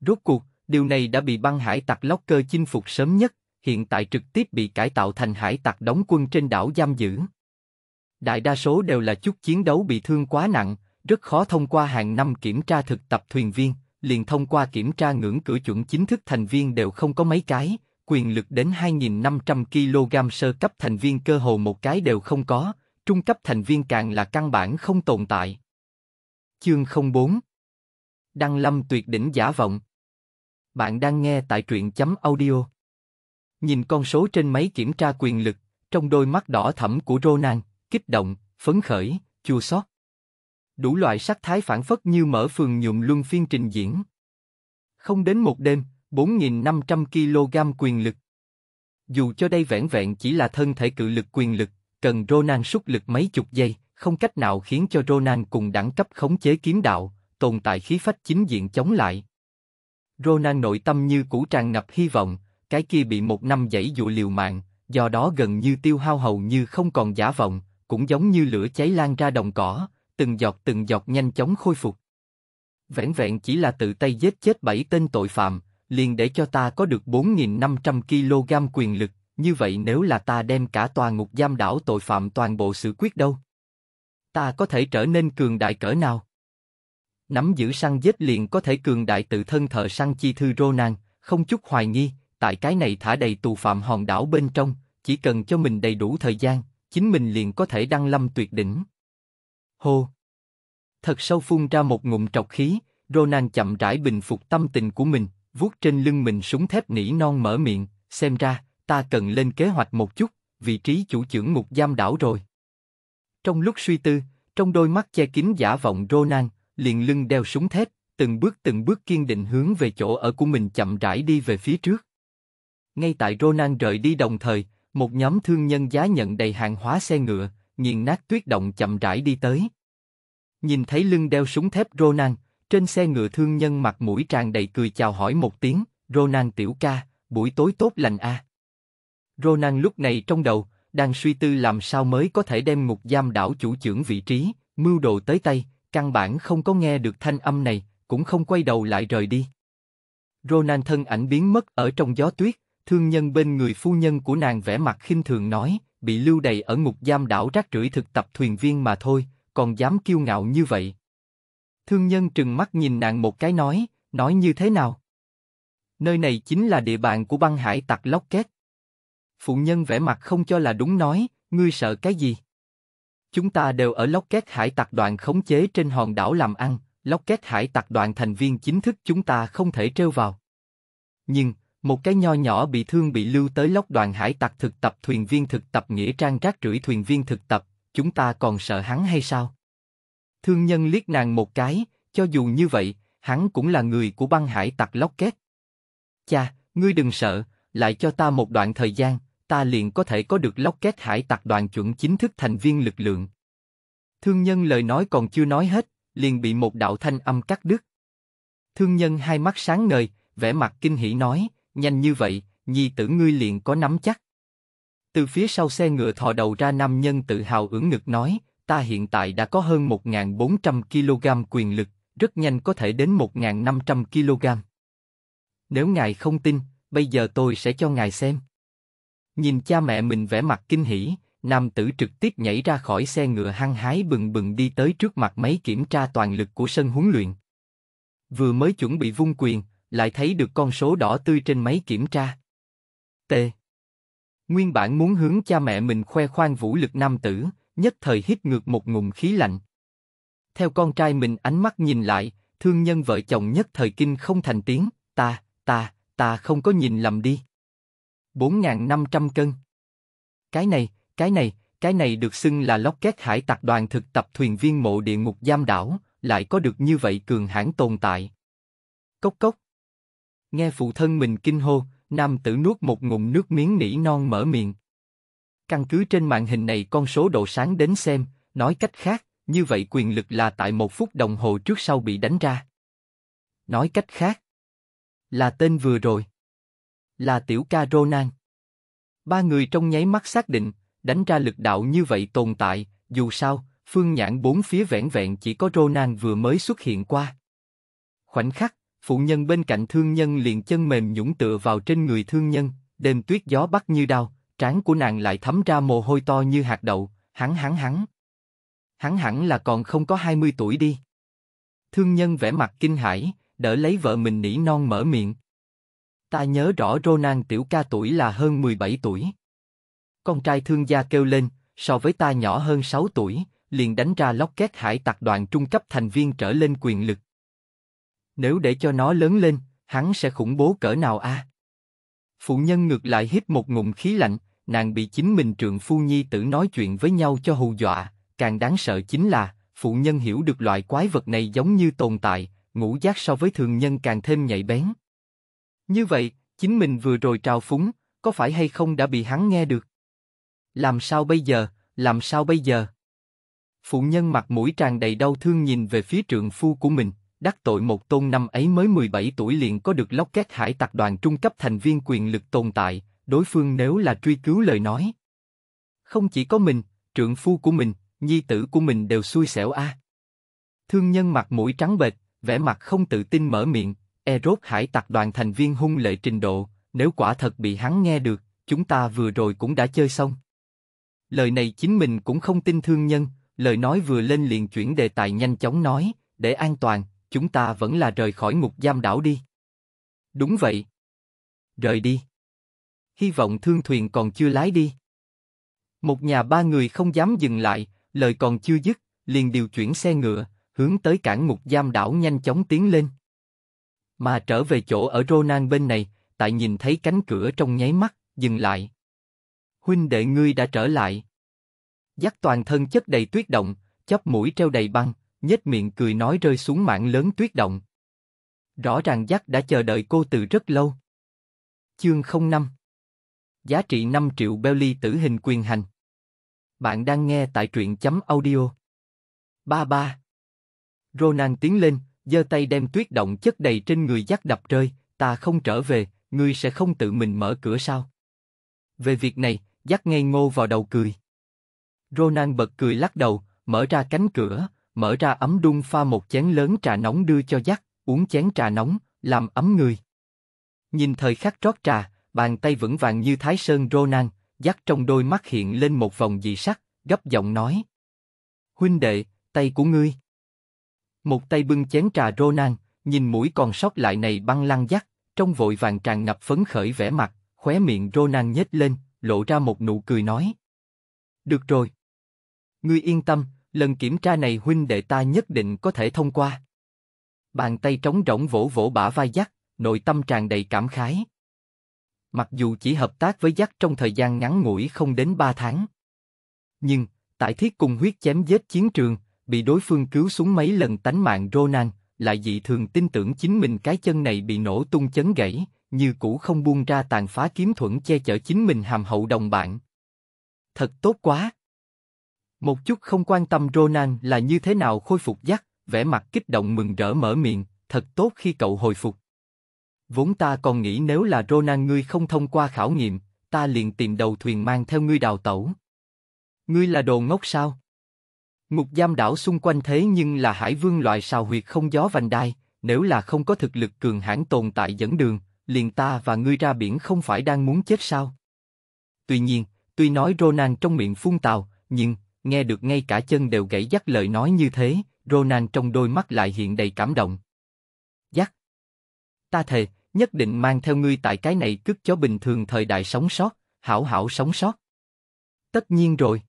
Rốt cuộc, điều này đã bị băng hải tặc Locker chinh phục sớm nhất, hiện tại trực tiếp bị cải tạo thành hải tặc đóng quân trên đảo giam giữ. Đại đa số đều là chút chiến đấu bị thương quá nặng, rất khó thông qua hàng năm kiểm tra thực tập thuyền viên, liền thông qua kiểm tra ngưỡng cửa chuẩn chính thức thành viên đều không có mấy cái, quyền lực đến 2.500 kg sơ cấp thành viên cơ hồ một cái đều không có, trung cấp thành viên càng là căn bản không tồn tại. Chương 04 Đăng lâm tuyệt đỉnh giả vọng, bạn đang nghe tại truyện chấm audio. Nhìn con số trên máy kiểm tra quyền lực, trong đôi mắt đỏ thẫm của Ronan, kích động, phấn khởi, chua xót. Đủ loại sắc thái phản phất như mở phường nhuộm luân phiên trình diễn. Không đến một đêm, 4.500 kg quyền lực. Dù cho đây vẻn vẹn chỉ là thân thể cự lực quyền lực, cần Ronan súc lực mấy chục giây, không cách nào khiến cho Ronan cùng đẳng cấp khống chế kiếm đạo, tồn tại khí phách chính diện chống lại, Ronan nội tâm như cũ tràn ngập hy vọng, cái kia bị một năm dãy dụ liều mạng, do đó gần như tiêu hao hầu như không còn giả vọng, cũng giống như lửa cháy lan ra đồng cỏ, từng giọt từng giọt nhanh chóng khôi phục. Vẹn vẹn chỉ là tự tay giết chết bảy tên tội phạm, liền để cho ta có được 4.500 kg quyền lực, như vậy nếu là ta đem cả tòa ngục giam đảo tội phạm toàn bộ xử quyết đâu? Ta có thể trở nên cường đại cỡ nào? nắm giữ săn giết liền có thể cường đại tự thân thợ săn chi thư Ronan, không chút hoài nghi, tại cái này thả đầy tù phạm hòn đảo bên trong, chỉ cần cho mình đầy đủ thời gian, chính mình liền có thể đăng lâm tuyệt đỉnh. Hô! Thật sâu phun ra một ngụm trọc khí, Ronan chậm rãi bình phục tâm tình của mình, vuốt trên lưng mình súng thép nỉ non mở miệng, xem ra, ta cần lên kế hoạch một chút, vị trí chủ trưởng ngục giam đảo rồi. Trong lúc suy tư, trong đôi mắt che kín giả vọng Ronan, liền lưng đeo súng thép, từng bước từng bước kiên định hướng về chỗ ở của mình chậm rãi đi về phía trước. Ngay tại Ronan rời đi đồng thời, một nhóm thương nhân giá nhận đầy hàng hóa xe ngựa, nghiền nát tuyết động chậm rãi đi tới. Nhìn thấy lưng đeo súng thép Ronan, trên xe ngựa thương nhân mặt mũi tràn đầy cười chào hỏi một tiếng, Ronan tiểu ca, buổi tối tốt lành a. Ronan lúc này trong đầu, đang suy tư làm sao mới có thể đem ngục giam đảo chủ trưởng vị trí, mưu đồ tới tay, căn bản không có nghe được thanh âm này, cũng không quay đầu lại rời đi. Ronan thân ảnh biến mất ở trong gió tuyết, thương nhân bên người phu nhân của nàng vẻ mặt khinh thường nói, bị lưu đầy ở ngục giam đảo rác rưởi thực tập thuyền viên mà thôi, còn dám kiêu ngạo như vậy. Thương nhân trừng mắt nhìn nàng một cái nói, nói như thế nào? Nơi này chính là địa bàn của băng hải tặc Lockett. Phụ nhân vẻ mặt không cho là đúng nói, ngươi sợ cái gì? Chúng ta đều ở Locket hải tặc đoàn khống chế trên hòn đảo làm ăn, Locket hải tặc đoàn thành viên chính thức chúng ta không thể trêu vào. Nhưng, một cái nho nhỏ bị thương bị lưu tới lốc đoàn hải tặc thực tập thuyền viên thực tập nghĩa trang rác rưởi thuyền viên thực tập, chúng ta còn sợ hắn hay sao? Thương nhân liếc nàng một cái, cho dù như vậy, hắn cũng là người của băng hải tặc Locket. Cha, ngươi đừng sợ, lại cho ta một đoạn thời gian, ta liền có thể có được Locket hải tặc đoàn chuẩn chính thức thành viên lực lượng. Thương nhân lời nói còn chưa nói hết, liền bị một đạo thanh âm cắt đứt. Thương nhân hai mắt sáng ngời, vẻ mặt kinh hỉ nói, nhanh như vậy, nhi tử ngươi liền có nắm chắc. Từ phía sau xe ngựa thò đầu ra nam nhân tự hào ưỡn ngực nói, ta hiện tại đã có hơn 1.400 kg quyền lực, rất nhanh có thể đến 1.500 kg. Nếu ngài không tin, bây giờ tôi sẽ cho ngài xem. Nhìn cha mẹ mình vẻ mặt kinh hỉ, nam tử trực tiếp nhảy ra khỏi xe ngựa hăng hái bừng bừng đi tới trước mặt máy kiểm tra toàn lực của sân huấn luyện. Vừa mới chuẩn bị vung quyền, lại thấy được con số đỏ tươi trên máy kiểm tra. T. Nguyên bản muốn hướng cha mẹ mình khoe khoang vũ lực nam tử, nhất thời hít ngược một ngụm khí lạnh. Theo con trai mình ánh mắt nhìn lại, thương nhân vợ chồng nhất thời kinh không thành tiếng, ta, ta, ta không có nhìn lầm đi. 4.500 cân. Cái này, cái này, cái này được xưng là lóc két hải tặc đoàn thực tập thuyền viên mộ địa ngục giam đảo, lại có được như vậy cường hãn tồn tại. Cốc cốc. Nghe phụ thân mình kinh hô, nam tử nuốt một ngụm nước miếng nỉ non mở miệng. Căn cứ trên màn hình này con số độ sáng đến xem, nói cách khác, như vậy quyền lực là tại một phút đồng hồ trước sau bị đánh ra. Nói cách khác, là tên vừa rồi là tiểu ca Ronan. Ba người trong nháy mắt xác định, đánh ra lực đạo như vậy tồn tại, dù sao, phương nhãn bốn phía vẹn vẹn chỉ có Ronan vừa mới xuất hiện qua. Khoảnh khắc, phụ nhân bên cạnh thương nhân liền chân mềm nhũng tựa vào trên người thương nhân, đêm tuyết gió bắt như đau, trán của nàng lại thấm ra mồ hôi to như hạt đậu, hắn hắn hắn. Hắn hẳn là còn không có 20 tuổi đi. Thương nhân vẻ mặt kinh hãi, đỡ lấy vợ mình nỉ non mở miệng. Ta nhớ rõ Ronan tiểu ca tuổi là hơn 17 tuổi. Con trai thương gia kêu lên, so với ta nhỏ hơn 6 tuổi, liền đánh ra lóc két hải tặc đoàn trung cấp thành viên trở lên quyền lực. Nếu để cho nó lớn lên, hắn sẽ khủng bố cỡ nào a? À? Phụ nhân ngược lại hít một ngụm khí lạnh, nàng bị chính mình trượng phu nhi tử nói chuyện với nhau cho hù dọa, càng đáng sợ chính là, phụ nhân hiểu được loại quái vật này giống như tồn tại, ngũ giác so với thường nhân càng thêm nhạy bén. Như vậy, chính mình vừa rồi trào phúng, có phải hay không đã bị hắn nghe được? Làm sao bây giờ, làm sao bây giờ? Phụ nhân mặt mũi tràn đầy đau thương nhìn về phía trượng phu của mình, đắc tội một tôn năm ấy mới 17 tuổi liền có được lóc két hải tặc đoàn trung cấp thành viên quyền lực tồn tại, đối phương nếu là truy cứu lời nói. Không chỉ có mình, trượng phu của mình, nhi tử của mình đều xui xẻo a. À. Thương nhân mặt mũi trắng bệch, vẻ mặt không tự tin mở miệng, Eros hải tặc đoàn thành viên hung lệ trình độ, nếu quả thật bị hắn nghe được, chúng ta vừa rồi cũng đã chơi xong. Lời này chính mình cũng không tin thương nhân, lời nói vừa lên liền chuyển đề tài nhanh chóng nói, để an toàn, chúng ta vẫn là rời khỏi ngục giam đảo đi. Đúng vậy. Rời đi. Hy vọng thương thuyền còn chưa lái đi. Một nhà ba người không dám dừng lại, lời còn chưa dứt, liền điều chuyển xe ngựa, hướng tới cảng ngục giam đảo nhanh chóng tiến lên. Mà trở về chỗ ở Ronan bên này, tại nhìn thấy cánh cửa trong nháy mắt, dừng lại. Huynh đệ ngươi đã trở lại. Dắt toàn thân chất đầy tuyết động, chóp mũi treo đầy băng, nhếch miệng cười nói rơi xuống mảng lớn tuyết động. Rõ ràng dắt đã chờ đợi cô từ rất lâu. Chương 05 Giá trị 5 triệu Belly tử hình quyền hành Bạn đang nghe tại truyện chấm audio. Ba ba Ronan tiến lên, giơ tay đem tuyết động chất đầy trên người giác đập rơi, ta không trở về, ngươi sẽ không tự mình mở cửa sao? Về việc này, giác ngây ngô vào đầu cười. Ronan bật cười lắc đầu, mở ra cánh cửa, mở ra ấm đun pha một chén lớn trà nóng đưa cho giác, uống chén trà nóng, làm ấm người. Nhìn thời khắc rót trà, bàn tay vững vàng như thái sơn Ronan, giác trong đôi mắt hiện lên một vòng dị sắc, gấp giọng nói. Huynh đệ, tay của ngươi. Một tay bưng chén trà Ronan, nhìn mũi còn sót lại này băng lăng dắt, trong vội vàng tràn ngập phấn khởi vẻ mặt, khóe miệng Ronan nhếch lên, lộ ra một nụ cười nói. Được rồi. Ngươi yên tâm, lần kiểm tra này huynh đệ ta nhất định có thể thông qua. Bàn tay trống rỗng vỗ vỗ bả vai dắt, nội tâm tràn đầy cảm khái. Mặc dù chỉ hợp tác với dắt trong thời gian ngắn ngủi không đến ba tháng. Nhưng, tại thiết cùng huyết chém giết chiến trường, bị đối phương cứu xuống mấy lần tánh mạng Ronan, lại dị thường tin tưởng chính mình cái chân này bị nổ tung chấn gãy, như cũ không buông ra tàn phá kiếm thuẫn che chở chính mình hàm hậu đồng bạn. Thật tốt quá! Một chút không quan tâm Ronan là như thế nào khôi phục dắt, vẻ mặt kích động mừng rỡ mở miệng, thật tốt khi cậu hồi phục. Vốn ta còn nghĩ nếu là Ronan ngươi không thông qua khảo nghiệm, ta liền tìm đầu thuyền mang theo ngươi đào tẩu. Ngươi là đồ ngốc sao? Ngục giam đảo xung quanh thế nhưng là hải vương loại sao huyệt không gió vành đai, nếu là không có thực lực cường hãn tồn tại dẫn đường, liền ta và ngươi ra biển không phải đang muốn chết sao? Tuy nhiên, tuy nói Ronan trong miệng phun tào, nhưng, nghe được ngay cả chân đều gãy dắt lời nói như thế, Ronan trong đôi mắt lại hiện đầy cảm động. Dắt! Ta thề, nhất định mang theo ngươi tại cái này cướp cho bình thường thời đại sống sót, hảo hảo sống sót. Tất nhiên rồi.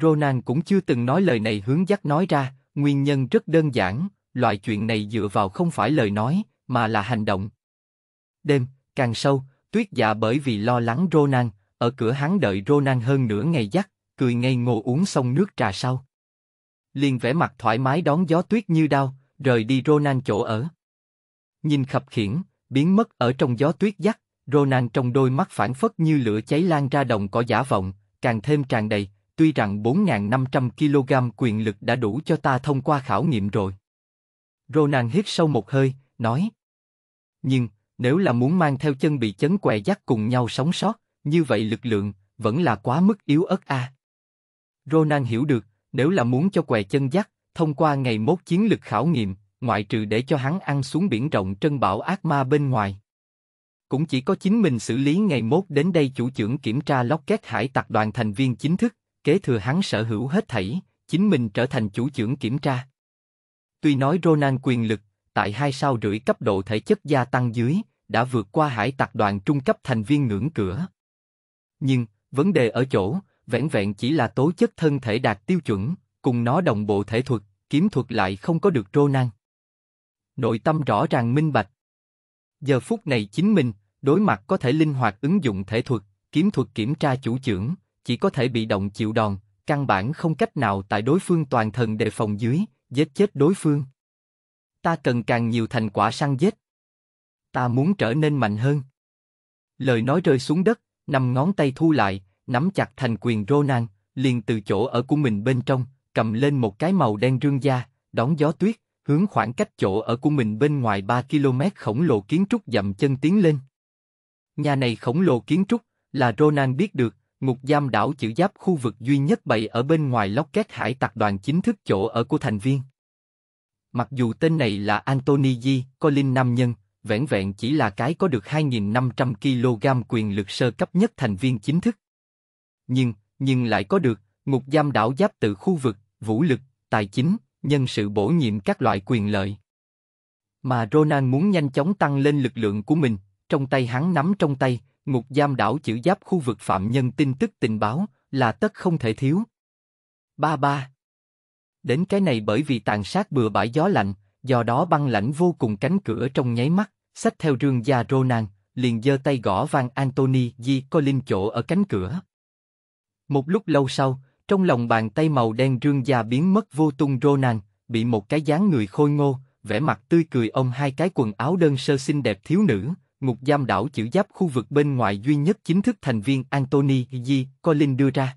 Ronan cũng chưa từng nói lời này hướng dắt nói ra, nguyên nhân rất đơn giản, loại chuyện này dựa vào không phải lời nói, mà là hành động. Đêm, càng sâu, tuyết dạ bởi vì lo lắng Ronan, ở cửa hắn đợi Ronan hơn nửa ngày dắt, cười ngây ngô uống xong nước trà sau. Liền vẻ mặt thoải mái đón gió tuyết như đau, rời đi Ronan chỗ ở. Nhìn khập khiển, biến mất ở trong gió tuyết dắt, Ronan trong đôi mắt phản phất như lửa cháy lan ra đồng cỏ giả vọng, càng thêm tràn đầy, tuy rằng 4.500 kg quyền lực đã đủ cho ta thông qua khảo nghiệm rồi. Ronan hít sâu một hơi, nói. Nhưng, nếu là muốn mang theo chân bị chấn què dắt cùng nhau sống sót, như vậy lực lượng, vẫn là quá mức yếu ớt a. À. Ronan hiểu được, nếu là muốn cho què chân dắt, thông qua ngày mốt chiến lực khảo nghiệm, ngoại trừ để cho hắn ăn xuống biển rộng trân bảo ác ma bên ngoài. Cũng chỉ có chính mình xử lý ngày mốt đến đây chủ trưởng kiểm tra lóc két hải tặc đoàn thành viên chính thức, kế thừa hắn sở hữu hết thảy, chính mình trở thành chủ trưởng kiểm tra. Tuy nói Ronan quyền lực, tại hai sao rưỡi cấp độ thể chất gia tăng dưới, đã vượt qua hải tặc đoàn trung cấp thành viên ngưỡng cửa. Nhưng, vấn đề ở chỗ, vẹn vẹn chỉ là tố chất thân thể đạt tiêu chuẩn, cùng nó đồng bộ thể thuật, kiếm thuật lại không có được Ronan. Nội tâm rõ ràng minh bạch. Giờ phút này chính mình, đối mặt có thể linh hoạt ứng dụng thể thuật, kiếm thuật kiểm tra chủ trưởng, chỉ có thể bị động chịu đòn, căn bản không cách nào tại đối phương toàn thần đề phòng dưới, giết chết đối phương. Ta cần càng nhiều thành quả săn giết. Ta muốn trở nên mạnh hơn. Lời nói rơi xuống đất, nằm ngón tay thu lại, nắm chặt thành quyền Ronan, liền từ chỗ ở của mình bên trong, cầm lên một cái màu đen rương da, đón gió tuyết, hướng khoảng cách chỗ ở của mình bên ngoài 3 km khổng lồ kiến trúc dậm chân tiến lên. Nhà này khổng lồ kiến trúc, là Ronan biết được, ngục giam đảo chữ giáp khu vực duy nhất bày ở bên ngoài Lockheed hải tặc đoàn chính thức chỗ ở của thành viên. Mặc dù tên này là Anthony G. Colin Nam Nhân, vẻn vẹn chỉ là cái có được 2.500 kg quyền lực sơ cấp nhất thành viên chính thức. Nhưng, nhưng lại có được, ngục giam đảo giáp tự khu vực, vũ lực, tài chính, nhân sự bổ nhiệm các loại quyền lợi. Mà Ronan muốn nhanh chóng tăng lên lực lượng của mình, trong tay hắn nắm trong tay, ngục giam đảo chữ giáp khu vực phạm nhân tin tức tình báo là tất không thể thiếu. Ba ba. Đến cái này bởi vì tàn sát bừa bãi gió lạnh, do đó băng lãnh vô cùng cánh cửa trong nháy mắt, xách theo rương gia Ronan, liền giơ tay gõ vang Anthony Di Colin chỗ ở cánh cửa. Một lúc lâu sau, trong lòng bàn tay màu đen rương gia biến mất vô tung Ronan, bị một cái dáng người khôi ngô, vẻ mặt tươi cười ông hai cái quần áo đơn sơ xinh đẹp thiếu nữ, ngục giam đảo chữ giáp khu vực bên ngoài duy nhất chính thức thành viên Anthony G. Colin đưa ra.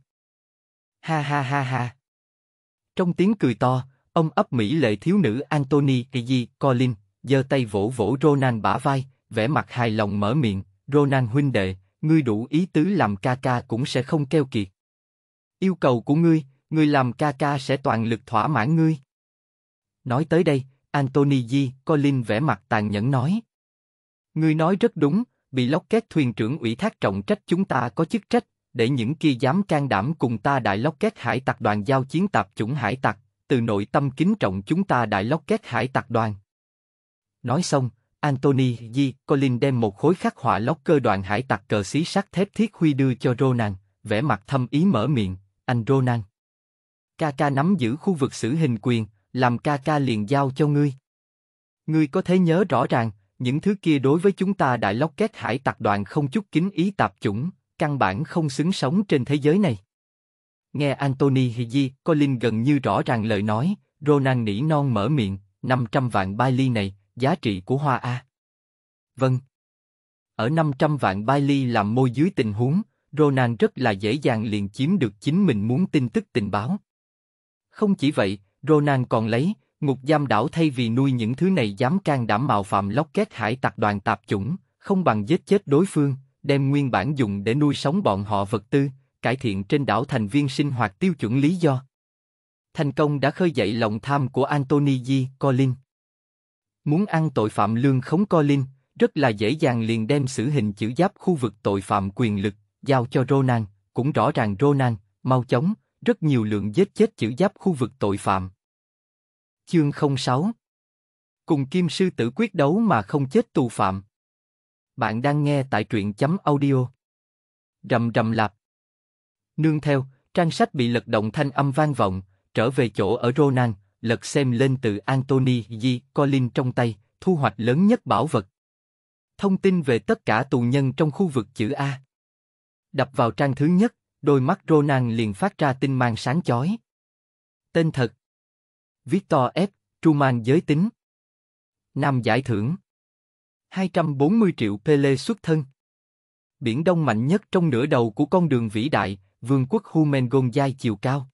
Ha ha ha ha. Trong tiếng cười to, ông ấp mỹ lệ thiếu nữ Anthony G. Colin, giơ tay vỗ vỗ Ronan bả vai, vẻ mặt hài lòng mở miệng, Ronan huynh đệ, ngươi đủ ý tứ làm ca ca cũng sẽ không keo kiệt. Yêu cầu của ngươi, ngươi làm ca ca sẽ toàn lực thỏa mãn ngươi. Nói tới đây, Anthony G. Colin vẻ mặt tàn nhẫn nói. Ngươi nói rất đúng, bị lóc két thuyền trưởng ủy thác trọng trách chúng ta có chức trách, để những kia dám can đảm cùng ta đại lóc két hải tặc đoàn giao chiến tạp chủng hải tặc, từ nội tâm kính trọng chúng ta đại lóc két hải tặc đoàn. Nói xong, Anthony G. Colin đem một khối khắc họa lóc cơ đoàn hải tặc cờ xí sắt thép thiết huy đưa cho Ronan, vẻ mặt thâm ý mở miệng, anh Ronan. kaka nắm giữ khu vực xử hình quyền, làm kaka liền giao cho ngươi. Ngươi có thể nhớ rõ ràng, những thứ kia đối với chúng ta đại lóc két hải tặc đoàn không chút kính ý tạp chủng, căn bản không xứng sống trên thế giới này. Nghe Anthony Higi, Colin gần như rõ ràng lời nói, Ronan nỉ non mở miệng, 500 vạn Bailey này, giá trị của hoa A. Vâng. Ở 500 vạn Bailey làm môi dưới tình huống, Ronan rất là dễ dàng liền chiếm được chính mình muốn tin tức tình báo. Không chỉ vậy, Ronan còn lấy, Ngục giam đảo thay vì nuôi những thứ này dám can đảm mạo phạm lóc kết hải tặc đoàn tạp chủng, không bằng giết chết đối phương, đem nguyên bản dùng để nuôi sống bọn họ vật tư, cải thiện trên đảo thành viên sinh hoạt tiêu chuẩn lý do. Thành công đã khơi dậy lòng tham của Anthony G. Collin. Muốn ăn tội phạm lương khống Collin, rất là dễ dàng liền đem xử hình chữ giáp khu vực tội phạm quyền lực, giao cho Ronan, cũng rõ ràng Ronan, mau chóng, rất nhiều lượng giết chết chữ giáp khu vực tội phạm. Chương 06 Cùng Kim Sư Tử quyết đấu mà không chết tù phạm Bạn đang nghe tại truyện chấm audio Rầm rầm lạp Nương theo, trang sách bị lật động thanh âm vang vọng, trở về chỗ ở Ronan, lật xem lên từ Anthony G. Colin trong tay, thu hoạch lớn nhất bảo vật. Thông tin về tất cả tù nhân trong khu vực chữ A. Đập vào trang thứ nhất, đôi mắt Ronan liền phát ra tinh mang sáng chói. Tên thật, Victor F. Truman giới tính. Nam giải thưởng. 240 triệu Pele xuất thân. Biển Đông mạnh nhất trong nửa đầu của con đường vĩ đại, vương quốc Humengon giai chiều cao.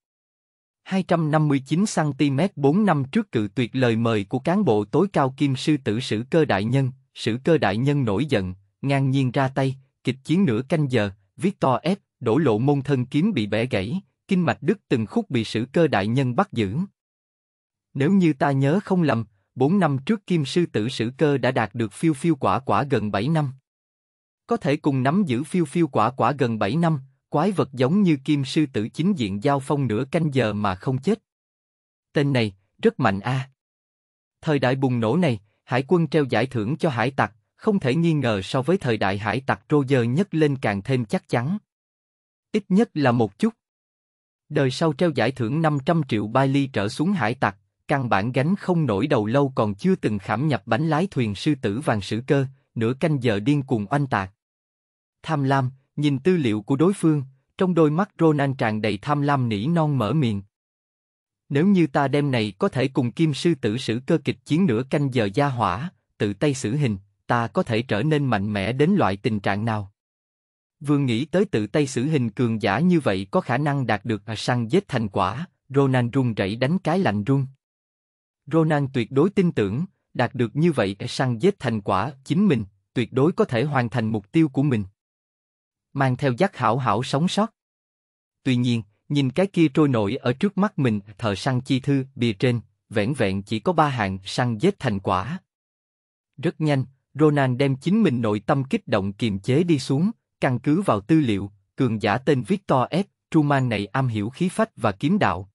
259cm 4 năm trước cự tuyệt lời mời của cán bộ tối cao kim sư tử sử cơ đại nhân, sử cơ đại nhân nổi giận, ngang nhiên ra tay, kịch chiến nửa canh giờ, Victor F, đổ lộ môn thân kiếm bị bẻ gãy, kinh mạch đứt từng khúc bị sử cơ đại nhân bắt giữ. Nếu như ta nhớ không lầm, 4 năm trước Kim Sư Tử Sử Cơ đã đạt được phiêu phiêu quả quả gần 7 năm. Có thể cùng nắm giữ phiêu phiêu quả quả gần 7 năm, quái vật giống như Kim Sư Tử chính diện giao phong nửa canh giờ mà không chết. Tên này, rất mạnh a. À. Thời đại bùng nổ này, hải quân treo giải thưởng cho hải tặc, không thể nghi ngờ so với thời đại hải tặc Roger nhất lên càng thêm chắc chắn. Ít nhất là một chút. Đời sau treo giải thưởng 500 triệu Bailey trở xuống hải tặc, căn bản gánh không nổi đầu lâu còn chưa từng khảm nhập bánh lái thuyền sư tử vàng sử cơ, nửa canh giờ điên cuồng oanh tạc. Tham lam, nhìn tư liệu của đối phương, trong đôi mắt Ronan tràn đầy tham lam nỉ non mở miệng. Nếu như ta đêm này có thể cùng kim sư tử sử cơ kịch chiến nửa canh giờ gia hỏa, tự tay xử hình, ta có thể trở nên mạnh mẽ đến loại tình trạng nào? vương nghĩ tới tự tay xử hình cường giả như vậy có khả năng đạt được à sang giết thành quả, Ronan run rẩy đánh cái lạnh run. Ronan tuyệt đối tin tưởng, đạt được như vậy săn giết thành quả chính mình, tuyệt đối có thể hoàn thành mục tiêu của mình. Mang theo giác hảo hảo sống sót. Tuy nhiên, nhìn cái kia trôi nổi ở trước mắt mình thợ săn chi thư bìa trên, vẻn vẹn chỉ có ba hạng săn giết thành quả. Rất nhanh, Ronan đem chính mình nội tâm kích động kiềm chế đi xuống, căn cứ vào tư liệu, cường giả tên Victor F. Truman này am hiểu khí phách và kiếm đạo.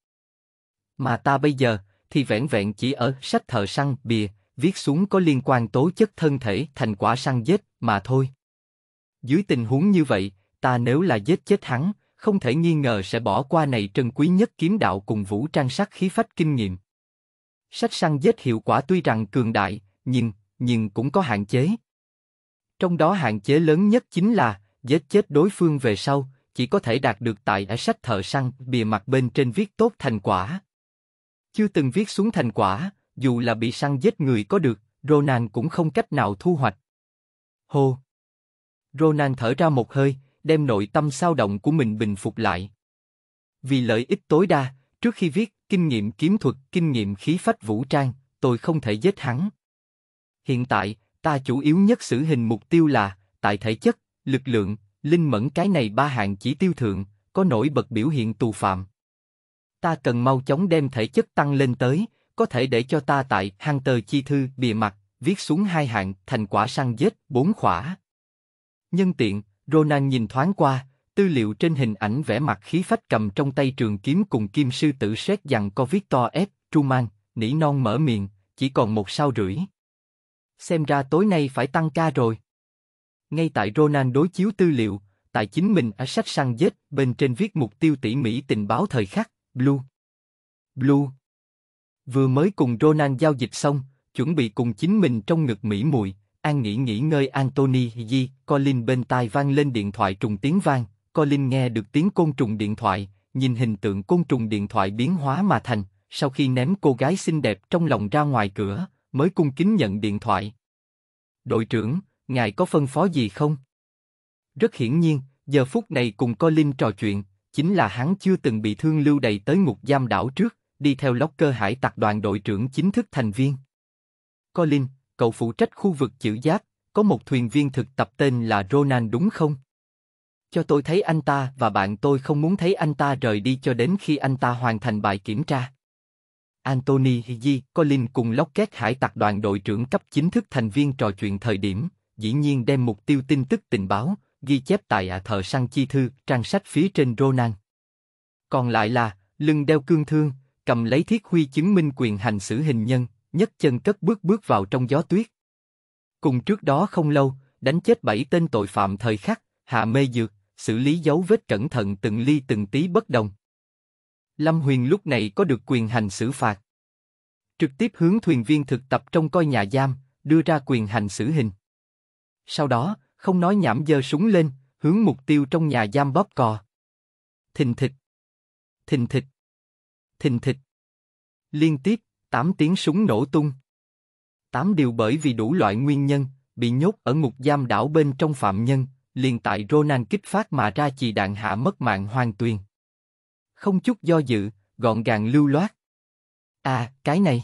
Mà ta bây giờ, thì vẹn vẹn chỉ ở sách thờ săn bìa, viết xuống có liên quan tố chất thân thể thành quả săn giết mà thôi. Dưới tình huống như vậy, ta nếu là giết chết hắn, không thể nghi ngờ sẽ bỏ qua này trân quý nhất kiếm đạo cùng vũ trang sắc khí phách kinh nghiệm. Sách săn giết hiệu quả tuy rằng cường đại, nhưng, nhưng cũng có hạn chế. Trong đó hạn chế lớn nhất chính là, giết chết đối phương về sau, chỉ có thể đạt được tại ở sách thờ săn bìa mặt bên trên viết tốt thành quả. Chưa từng viết xuống thành quả, dù là bị săn giết người có được, Ronan cũng không cách nào thu hoạch. Hô! Ronan thở ra một hơi, đem nội tâm sao động của mình bình phục lại. Vì lợi ích tối đa, trước khi viết kinh nghiệm kiếm thuật, kinh nghiệm khí phách vũ trang, tôi không thể giết hắn. Hiện tại, ta chủ yếu nhất xử hình mục tiêu là tại thể chất, lực lượng, linh mẫn cái này ba hạng chỉ tiêu thượng, có nổi bật biểu hiện tù phạm ta cần mau chóng đem thể chất tăng lên tới, có thể để cho ta tại hang tờ chi thư bìa mặt, viết xuống hai hạng thành quả săn giết bốn khỏa. Nhân tiện, Ronan nhìn thoáng qua, tư liệu trên hình ảnh vẽ mặt khí phách cầm trong tay trường kiếm cùng kim sư tử xét dằn có viết to ép, Truman, nỉ non mở miệng, chỉ còn một sao rưỡi. Xem ra tối nay phải tăng ca rồi. Ngay tại Ronan đối chiếu tư liệu, tại chính mình ở sách săn giết bên trên viết mục tiêu tỉ mỉ tình báo thời khắc, Blue. Blue. Vừa mới cùng Ronan giao dịch xong, chuẩn bị cùng chính mình trong ngực mỹ muội, An nghỉ nghỉ ngơi Anthony Di, Colin bên tai vang lên điện thoại trùng tiếng vang, Colin nghe được tiếng côn trùng điện thoại, nhìn hình tượng côn trùng điện thoại biến hóa mà thành, sau khi ném cô gái xinh đẹp trong lòng ra ngoài cửa, mới cung kính nhận điện thoại. Đội trưởng, ngài có phân phó gì không? Rất hiển nhiên, giờ phút này cùng Colin trò chuyện, chính là hắn chưa từng bị thương lưu đầy tới ngục giam đảo trước, đi theo lóc hải tặc đoàn đội trưởng chính thức thành viên. Colin, cậu phụ trách khu vực chữ giáp, có một thuyền viên thực tập tên là Ronan đúng không? Cho tôi thấy anh ta và bạn tôi không muốn thấy anh ta rời đi cho đến khi anh ta hoàn thành bài kiểm tra. Anthony Higgy, Colin cùng Lockett hải tặc đoàn đội trưởng cấp chính thức thành viên trò chuyện thời điểm, dĩ nhiên đem mục tiêu tin tức tình báo, ghi chép tại ạ à, thờ sang chi thư, trang sách phía trên Ronan. Còn lại là, lưng đeo cương thương, cầm lấy thiết huy chứng minh quyền hành xử hình nhân, nhấc chân cất bước bước vào trong gió tuyết. Cùng trước đó không lâu, đánh chết bảy tên tội phạm thời khắc, hạ mê dược, xử lý dấu vết cẩn thận từng ly từng tí bất đồng. Lâm Huyền lúc này có được quyền hành xử phạt. Trực tiếp hướng thuyền viên thực tập trong coi nhà giam, đưa ra quyền hành xử hình. Sau đó, không nói nhảm giơ súng lên, hướng mục tiêu trong nhà giam bóp cò. Thình thịch, thình thịch, thình thịch. Liên tiếp, tám tiếng súng nổ tung. Tám điều bởi vì đủ loại nguyên nhân, bị nhốt ở ngục giam đảo bên trong phạm nhân, liền tại Ronan kích phát mà ra chì đạn hạ mất mạng hoàn tuyền. Không chút do dự, gọn gàng lưu loát. À, cái này.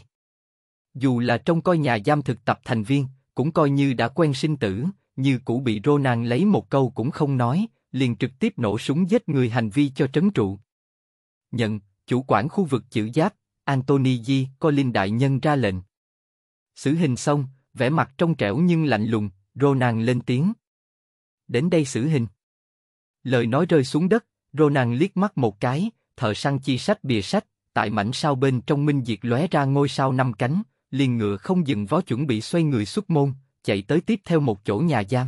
Dù là trong coi nhà giam thực tập thành viên, cũng coi như đã quen sinh tử như cũ bị Ronan lấy một câu cũng không nói, liền trực tiếp nổ súng giết người hành vi cho trấn trụ. Nhận, chủ quản khu vực chữ giáp, Anthony G. Colin đại nhân ra lệnh. Xử hình xong, vẻ mặt trong trẻo nhưng lạnh lùng, Ronan lên tiếng. Đến đây xử hình. Lời nói rơi xuống đất, Ronan liếc mắt một cái, thợ săn chi sách bìa sách, tại mảnh sao bên trong minh diệt lóe ra ngôi sao năm cánh, liền ngựa không dừng vó chuẩn bị xoay người xuất môn, chạy tới tiếp theo một chỗ nhà giam.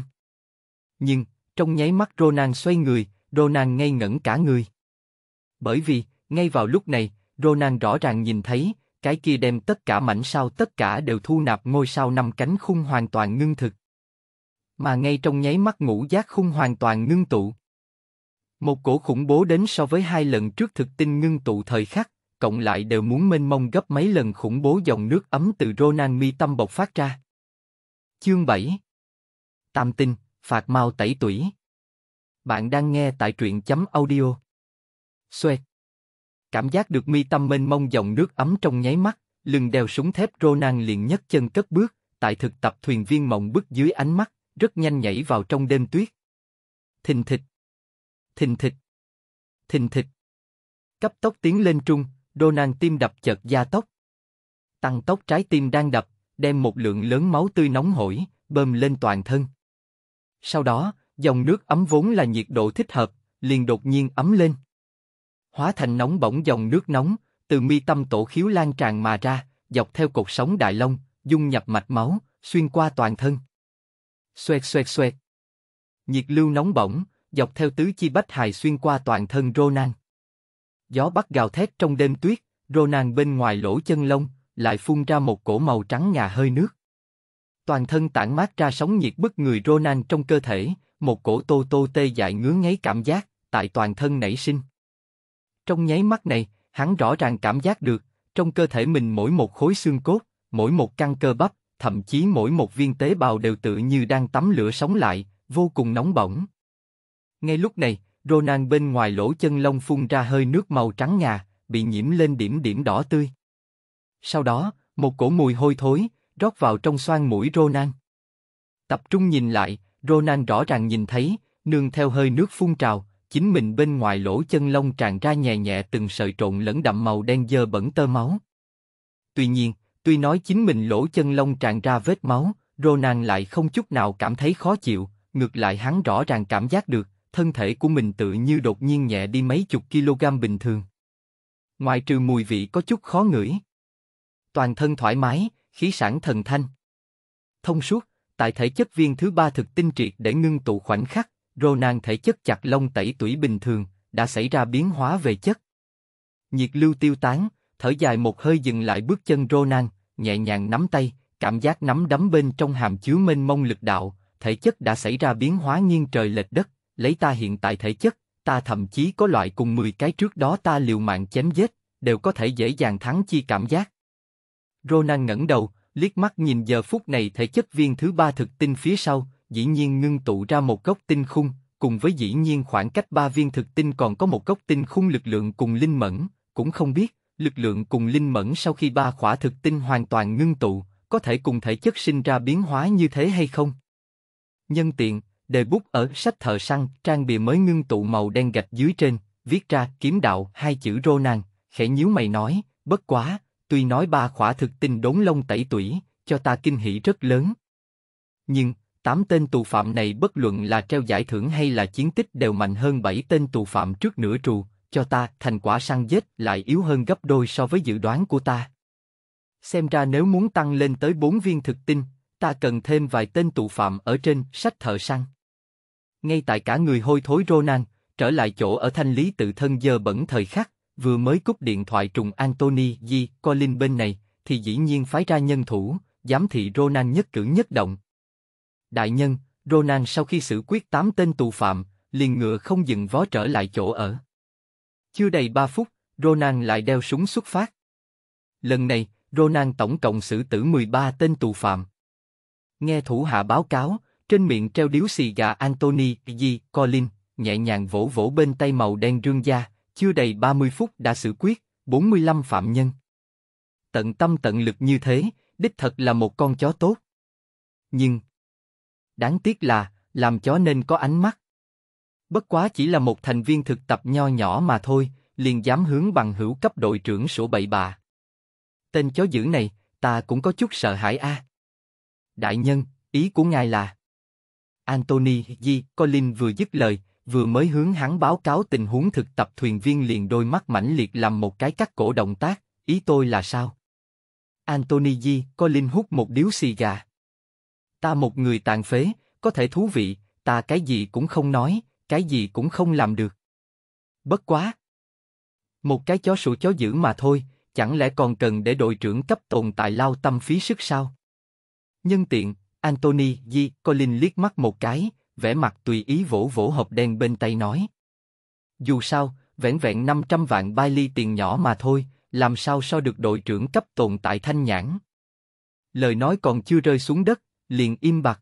Nhưng, trong nháy mắt Ronan xoay người, Ronan ngây ngẩn cả người. Bởi vì, ngay vào lúc này, Ronan rõ ràng nhìn thấy, cái kia đem tất cả mảnh sao tất cả đều thu nạp ngôi sao năm cánh khung hoàn toàn ngưng thực. Mà ngay trong nháy mắt ngũ giác khung hoàn toàn ngưng tụ. Một cổ khủng bố đến so với hai lần trước thực tinh ngưng tụ thời khắc, cộng lại đều muốn mênh mông gấp mấy lần khủng bố dòng nước ấm từ Ronan mi tâm bộc phát ra. Chương 7 Tam tinh, phạt mau tẩy tủy Bạn đang nghe tại truyện chấm audio Xoẹt Cảm giác được mi tâm mênh mông dòng nước ấm trong nháy mắt, lưng đeo súng thép Ronan liền nhất chân cất bước, tại thực tập thuyền viên mộng bước dưới ánh mắt, rất nhanh nhảy vào trong đêm tuyết. Thình thịch Thình thịch Thình thịch Cấp tốc tiến lên trung, Ronan tim đập chợt gia tốc. Tăng tốc trái tim đang đập, đem một lượng lớn máu tươi nóng hổi, bơm lên toàn thân. Sau đó, dòng nước ấm vốn là nhiệt độ thích hợp, liền đột nhiên ấm lên. Hóa thành nóng bỏng dòng nước nóng, từ mi tâm tổ khiếu lan tràn mà ra, dọc theo cột sống đại long, dung nhập mạch máu, xuyên qua toàn thân. Xoẹt xoẹt xoẹt. Nhiệt lưu nóng bỏng, dọc theo tứ chi bách hài xuyên qua toàn thân Ronan. Gió bắt gào thét trong đêm tuyết, Ronan bên ngoài lỗ chân lông, lại phun ra một cổ màu trắng ngà hơi nước. Toàn thân tản mát ra sóng nhiệt bức người Ronan trong cơ thể, một cổ tô tô tê dại ngứa ngáy cảm giác, tại toàn thân nảy sinh. Trong nháy mắt này, hắn rõ ràng cảm giác được, trong cơ thể mình mỗi một khối xương cốt, mỗi một căn cơ bắp, thậm chí mỗi một viên tế bào đều tự như đang tắm lửa sống lại, vô cùng nóng bỏng. Ngay lúc này, Ronan bên ngoài lỗ chân lông phun ra hơi nước màu trắng ngà, bị nhiễm lên điểm điểm đỏ tươi. Sau đó, một cổ mùi hôi thối, rót vào trong xoang mũi Ronan. Tập trung nhìn lại, Ronan rõ ràng nhìn thấy, nương theo hơi nước phun trào, chính mình bên ngoài lỗ chân lông tràn ra nhẹ nhẹ từng sợi trộn lẫn đậm màu đen dơ bẩn tơ máu. Tuy nhiên, tuy nói chính mình lỗ chân lông tràn ra vết máu, Ronan lại không chút nào cảm thấy khó chịu, ngược lại hắn rõ ràng cảm giác được, thân thể của mình tự như đột nhiên nhẹ đi mấy chục kg bình thường. Ngoài trừ mùi vị có chút khó ngửi, toàn thân thoải mái, khí sản thần thanh. Thông suốt, tại thể chất viên thứ ba thực tinh triệt để ngưng tụ khoảnh khắc, Ronan thể chất chặt lông tẩy tủy bình thường, đã xảy ra biến hóa về chất. Nhiệt lưu tiêu tán, thở dài một hơi dừng lại bước chân Ronan, nhẹ nhàng nắm tay, cảm giác nắm đấm bên trong hàm chứa mênh mông lực đạo, thể chất đã xảy ra biến hóa nghiêng trời lệch đất, lấy ta hiện tại thể chất, ta thậm chí có loại cùng 10 cái trước đó ta liều mạng chém giết, đều có thể dễ dàng thắng chi cảm giác. Ronan ngẩng đầu, liếc mắt nhìn giờ phút này thể chất viên thứ ba thực tinh phía sau, dĩ nhiên ngưng tụ ra một gốc tinh khung, cùng với dĩ nhiên khoảng cách ba viên thực tinh còn có một gốc tinh khung lực lượng cùng linh mẫn, cũng không biết, lực lượng cùng linh mẫn sau khi ba khỏa thực tinh hoàn toàn ngưng tụ, có thể cùng thể chất sinh ra biến hóa như thế hay không? Nhân tiện, đề bút ở sách thợ săn, trang bìa mới ngưng tụ màu đen gạch dưới trên, viết ra kiếm đạo hai chữ Ronan, khẽ nhíu mày nói, bất quá, Tuy nói ba khỏa thực tinh đốn lông tẩy tủy, cho ta kinh hỉ rất lớn. Nhưng, tám tên tù phạm này bất luận là treo giải thưởng hay là chiến tích đều mạnh hơn bảy tên tù phạm trước nửa trù, cho ta thành quả săn giết lại yếu hơn gấp đôi so với dự đoán của ta. Xem ra nếu muốn tăng lên tới bốn viên thực tinh, ta cần thêm vài tên tù phạm ở trên sách thợ săn. Ngay tại cả người hôi thối Ronan, trở lại chỗ ở thanh lý tự thân giờ bẩn thời khắc, vừa mới cúp điện thoại trùng Anthony Di Colin bên này, thì dĩ nhiên phái ra nhân thủ, giám thị Ronan nhất cử nhất động. Đại nhân, Ronan sau khi xử quyết tám tên tù phạm, liền ngựa không dừng vó trở lại chỗ ở. Chưa đầy ba phút, Ronan lại đeo súng xuất phát. Lần này, Ronan tổng cộng xử tử 13 tên tù phạm. Nghe thủ hạ báo cáo, trên miệng treo điếu xì gà Anthony G. Colin, nhẹ nhàng vỗ vỗ bên tay màu đen rương da, chưa đầy 30 phút đã xử quyết 45 phạm nhân. Tận tâm tận lực như thế, đích thật là một con chó tốt. Nhưng, đáng tiếc là, làm chó nên có ánh mắt. Bất quá chỉ là một thành viên thực tập nho nhỏ mà thôi, liền dám hướng bằng hữu cấp đội trưởng sổ bậy bà. Tên chó dữ này, ta cũng có chút sợ hãi a. À. Đại nhân, ý của ngài là... Anthony G. Colin vừa dứt lời, vừa mới hướng hắn báo cáo tình huống thực tập thuyền viên liền đôi mắt mãnh liệt làm một cái cắt cổ động tác, ý tôi là sao? Anthony Di, Colin hút một điếu xì gà. Ta một người tàn phế, có thể thú vị, ta cái gì cũng không nói, cái gì cũng không làm được. Bất quá. Một cái chó sủa chó dữ mà thôi, chẳng lẽ còn cần để đội trưởng cấp tồn tại lao tâm phí sức sao? Nhân tiện, Anthony Di Colin liếc mắt một cái, vẻ mặt tùy ý vỗ vỗ hộp đen bên tay nói. Dù sao, vẻn vẹn 500 vạn bai ly tiền nhỏ mà thôi, làm sao so được đội trưởng cấp tồn tại thanh nhãn. Lời nói còn chưa rơi xuống đất, liền im bặt.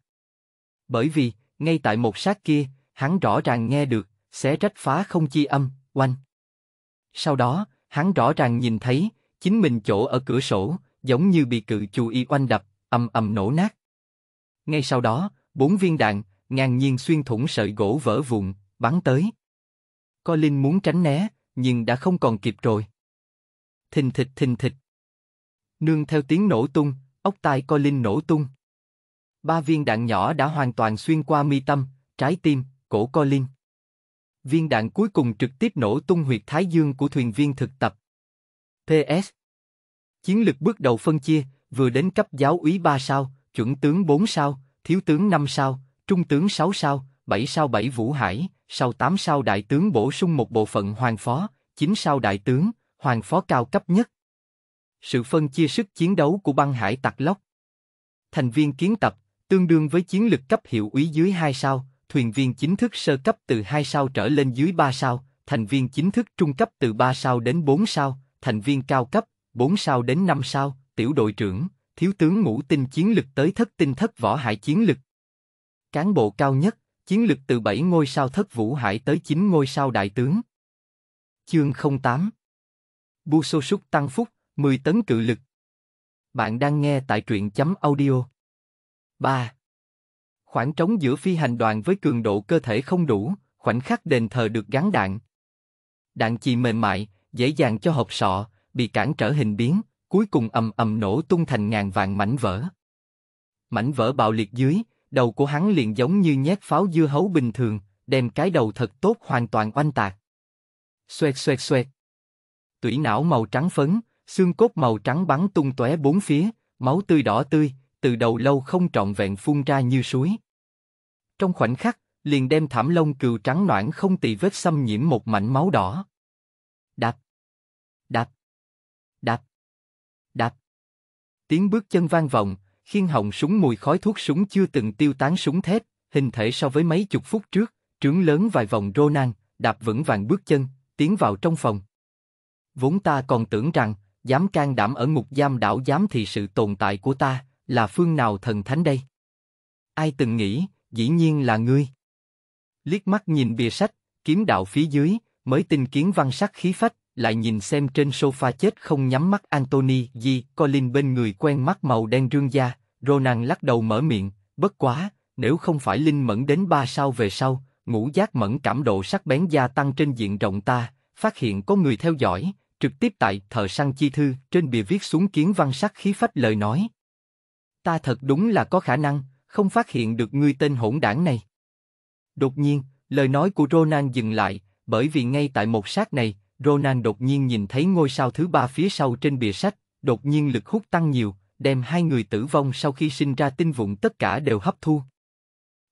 Bởi vì, ngay tại một sát kia, hắn rõ ràng nghe được, sẽ trách phá không chi âm, oanh. Sau đó, hắn rõ ràng nhìn thấy, chính mình chỗ ở cửa sổ, giống như bị cự chù y oanh đập, âm ầm nổ nát. Ngay sau đó, bốn viên đạn, ngang nhiên xuyên thủng sợi gỗ vỡ vụn, bắn tới. Colin muốn tránh né, nhưng đã không còn kịp rồi. Thình thịch thình thịch. Nương theo tiếng nổ tung, ốc tai Colin nổ tung. Ba viên đạn nhỏ đã hoàn toàn xuyên qua mi tâm, trái tim, cổ Colin. Viên đạn cuối cùng trực tiếp nổ tung huyệt thái dương của thuyền viên thực tập. PS Chiến lực bước đầu phân chia, vừa đến cấp giáo úy 3 sao, chuẩn tướng 4 sao, thiếu tướng 5 sao, trung tướng 6 sao, 7 sao 7 Vũ Hải, sau 8 sao đại tướng bổ sung một bộ phận hoàng phó, 9 sao đại tướng, hoàng phó cao cấp nhất. Sự phân chia sức chiến đấu của băng hải tặc lóc. Thành viên kiến tập, tương đương với chiến lực cấp hiệu úy dưới 2 sao, thuyền viên chính thức sơ cấp từ 2 sao trở lên dưới 3 sao, thành viên chính thức trung cấp từ 3 sao đến 4 sao, thành viên cao cấp, 4 sao đến 5 sao, tiểu đội trưởng, thiếu tướng ngũ tinh chiến lực tới thất tinh thất võ hải chiến lực. Cán bộ cao nhất, chiến lực từ 7 ngôi sao thất vũ hải tới 9 ngôi sao đại tướng. Chương 08 Bu Sô Súc Tăng Phúc, 10 tấn cự lực. Bạn đang nghe tại truyện chấm audio. 3. Khoảng trống giữa phi hành đoàn với cường độ cơ thể không đủ, khoảnh khắc đền thờ được gắn đạn. Đạn chì mềm mại, dễ dàng cho hộp sọ, bị cản trở hình biến, cuối cùng ầm ầm nổ tung thành ngàn vạn mảnh vỡ. Mảnh vỡ bạo liệt dưới, đầu của hắn liền giống như nhét pháo dưa hấu bình thường, đem cái đầu thật tốt hoàn toàn oanh tạc. Xoẹt xoẹt xoẹt. Tủy não màu trắng phấn, xương cốt màu trắng bắn tung tóe bốn phía, máu tươi đỏ tươi, từ đầu lâu không trọn vẹn phun ra như suối. Trong khoảnh khắc, liền đem thảm lông cừu trắng noãn không tỳ vết xâm nhiễm một mảnh máu đỏ. Đạp, đạp, đạp, đạp. Tiếng bước chân vang vọng, Khiên họng súng mùi khói thuốc súng chưa từng tiêu tán súng thép, hình thể so với mấy chục phút trước, trướng lớn vài vòng Ronan, đạp vững vàng bước chân, tiến vào trong phòng. Vốn ta còn tưởng rằng, dám can đảm ở ngục giam đảo dám thì sự tồn tại của ta, là phương nào thần thánh đây? Ai từng nghĩ, dĩ nhiên là ngươi. Liếc mắt nhìn bìa sách, kiếm đạo phía dưới, mới tinh kiến văn sắc khí phách, lại nhìn xem trên sofa chết không nhắm mắt Anthony Di Colin bên người quen mắt màu đen rương da, Ronan lắc đầu mở miệng, bất quá, nếu không phải linh mẫn đến ba sao về sau, ngũ giác mẫn cảm độ sắc bén gia tăng trên diện rộng ta, phát hiện có người theo dõi, trực tiếp tại thờ săn chi thư trên bìa viết xuống kiến văn sắc khí phách lời nói. Ta thật đúng là có khả năng, không phát hiện được người tên hỗn đảng này. Đột nhiên, lời nói của Ronan dừng lại, bởi vì ngay tại một sát này, Ronan đột nhiên nhìn thấy ngôi sao thứ ba phía sau trên bìa sách, đột nhiên lực hút tăng nhiều, đem hai người tử vong sau khi sinh ra tinh vụn tất cả đều hấp thu.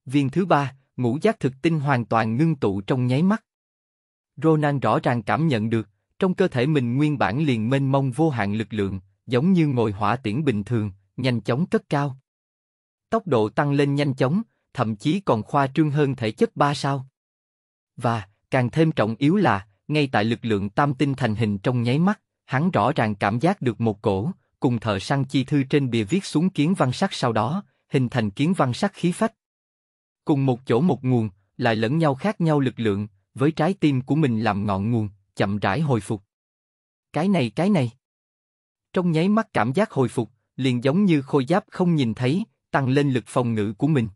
Viên thứ ba, ngũ giác thực tinh hoàn toàn ngưng tụ trong nháy mắt. Ronan rõ ràng cảm nhận được, trong cơ thể mình nguyên bản liền mênh mông vô hạn lực lượng, giống như ngồi hỏa tiễn bình thường, nhanh chóng cất cao. Tốc độ tăng lên nhanh chóng, thậm chí còn khoa trương hơn thể chất ba sao. Và, càng thêm trọng yếu là, ngay tại lực lượng tam tinh thành hình trong nháy mắt, hắn rõ ràng cảm giác được một cổ, cùng thợ săn chi thư trên bìa viết xuống kiến văn sắc sau đó, hình thành kiến văn sắc khí phách. Cùng một chỗ một nguồn, lại lẫn nhau khác nhau lực lượng, với trái tim của mình làm ngọn nguồn, chậm rãi hồi phục. Cái này cái này. Trong nháy mắt cảm giác hồi phục, liền giống như khôi giáp không nhìn thấy, tăng lên lực phòng ngự của mình.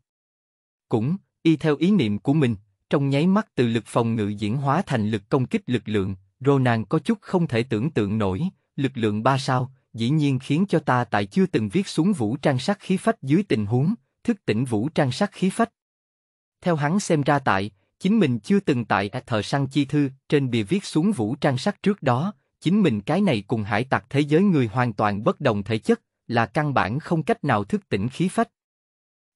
Cũng, y theo ý niệm của mình, trong nháy mắt từ lực phòng ngự diễn hóa thành lực công kích lực lượng, Ronan có chút không thể tưởng tượng nổi, lực lượng ba sao, dĩ nhiên khiến cho ta tại chưa từng viết xuống vũ trang sắc khí phách dưới tình huống, thức tỉnh vũ trang sắc khí phách. Theo hắn xem ra tại, chính mình chưa từng tại thờ săn chi thư, trên bìa viết xuống vũ trang sắc trước đó, chính mình cái này cùng hải tặc thế giới người hoàn toàn bất đồng thể chất, là căn bản không cách nào thức tỉnh khí phách.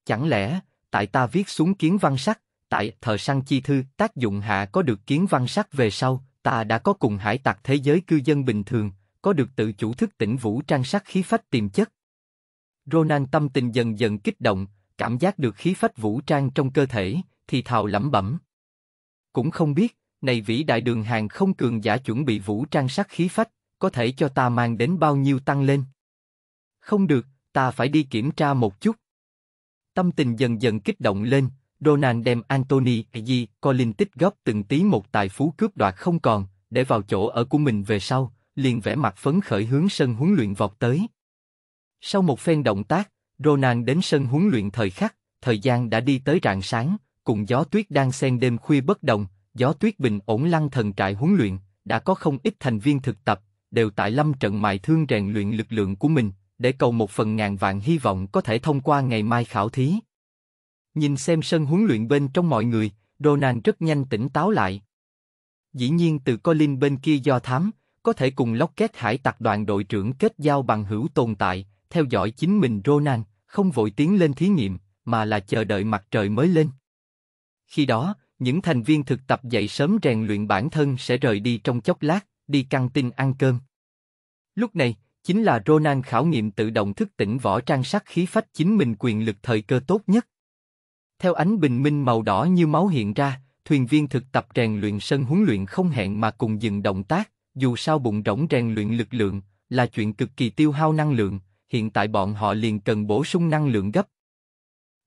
Chẳng lẽ, tại ta viết xuống kiến văn sắc, tại Thợ săn chi thư, tác dụng hạ có được kiến văn sắc về sau, ta đã có cùng hải tặc thế giới cư dân bình thường, có được tự chủ thức tỉnh vũ trang sắc khí phách tiềm chất. Ronan tâm tình dần dần kích động, cảm giác được khí phách vũ trang trong cơ thể, thì thào lẩm bẩm. Cũng không biết, này vĩ đại đường hàng không cường giả chuẩn bị vũ trang sắc khí phách, có thể cho ta mang đến bao nhiêu tăng lên. Không được, ta phải đi kiểm tra một chút. Tâm tình dần dần kích động lên, Ronan đem Anthony Egi, Colin tích góp từng tí một tài phú cướp đoạt không còn, để vào chỗ ở của mình về sau, liền vẽ mặt phấn khởi hướng sân huấn luyện vọt tới. Sau một phen động tác, Ronan đến sân huấn luyện thời khắc, thời gian đã đi tới rạng sáng, cùng gió tuyết đang xen đêm khuya bất đồng, gió tuyết bình ổn lăng thần trại huấn luyện, đã có không ít thành viên thực tập, đều tại lâm trận mại thương rèn luyện lực lượng của mình, để cầu một phần ngàn vạn hy vọng có thể thông qua ngày mai khảo thí. Nhìn xem sân huấn luyện bên trong mọi người, Ronan rất nhanh tỉnh táo lại. Dĩ nhiên từ Colin bên kia do thám, có thể cùng Lockett hải tặc đoàn đội trưởng kết giao bằng hữu tồn tại, theo dõi chính mình Ronan, không vội tiến lên thí nghiệm, mà là chờ đợi mặt trời mới lên. Khi đó, những thành viên thực tập dậy sớm rèn luyện bản thân sẽ rời đi trong chốc lát, đi căng tin ăn cơm. Lúc này, chính là Ronan khảo nghiệm tự động thức tỉnh võ trang sắc khí phách chính mình quyền lực thời cơ tốt nhất. Theo ánh bình minh màu đỏ như máu hiện ra, thuyền viên thực tập rèn luyện sân huấn luyện không hẹn mà cùng dừng động tác, dù sao bụng rỗng rèn luyện lực lượng là chuyện cực kỳ tiêu hao năng lượng, hiện tại bọn họ liền cần bổ sung năng lượng gấp.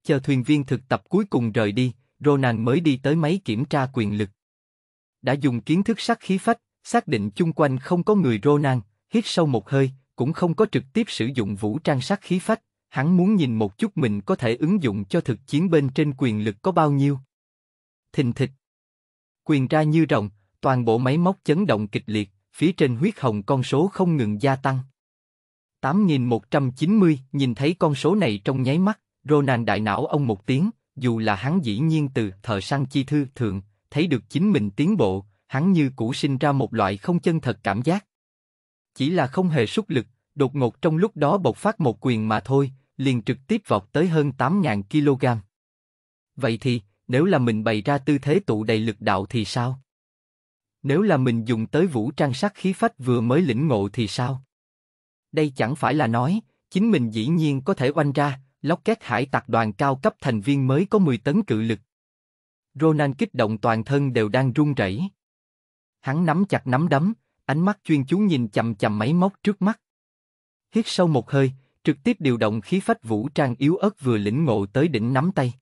Chờ thuyền viên thực tập cuối cùng rời đi, Ronan mới đi tới máy kiểm tra quyền lực. Đã dùng kiến thức sắc khí phách, xác định chung quanh không có người Ronan, hít sâu một hơi, cũng không có trực tiếp sử dụng vũ trang sắc khí phách, hắn muốn nhìn một chút mình có thể ứng dụng cho thực chiến bên trên quyền lực có bao nhiêu. Thình thịch. Quyền ra như rồng, toàn bộ máy móc chấn động kịch liệt, phía trên huyết hồng con số không ngừng gia tăng. 8.190, nhìn thấy con số này trong nháy mắt, Ronan đại não ông một tiếng, dù là hắn dĩ nhiên từ thợ săn chi thư thượng, thấy được chính mình tiến bộ, hắn như cũ sinh ra một loại không chân thật cảm giác. Chỉ là không hề súc lực, đột ngột trong lúc đó bộc phát một quyền mà thôi, liền trực tiếp vọt tới hơn 8.000 kg. Vậy thì, nếu là mình bày ra tư thế tụ đầy lực đạo thì sao? Nếu là mình dùng tới vũ trang sắc khí phách vừa mới lĩnh ngộ thì sao? Đây chẳng phải là nói, chính mình dĩ nhiên có thể oanh ra, lóc két hải tặc đoàn cao cấp thành viên mới có 10 tấn cự lực. Ronan kích động toàn thân đều đang run rẩy. Hắn nắm chặt nắm đấm, ánh mắt chuyên chú nhìn chầm chầm máy móc trước mắt. Hít sâu một hơi, trực tiếp điều động khí phách vũ trang yếu ớt vừa lĩnh ngộ tới đỉnh nắm tay.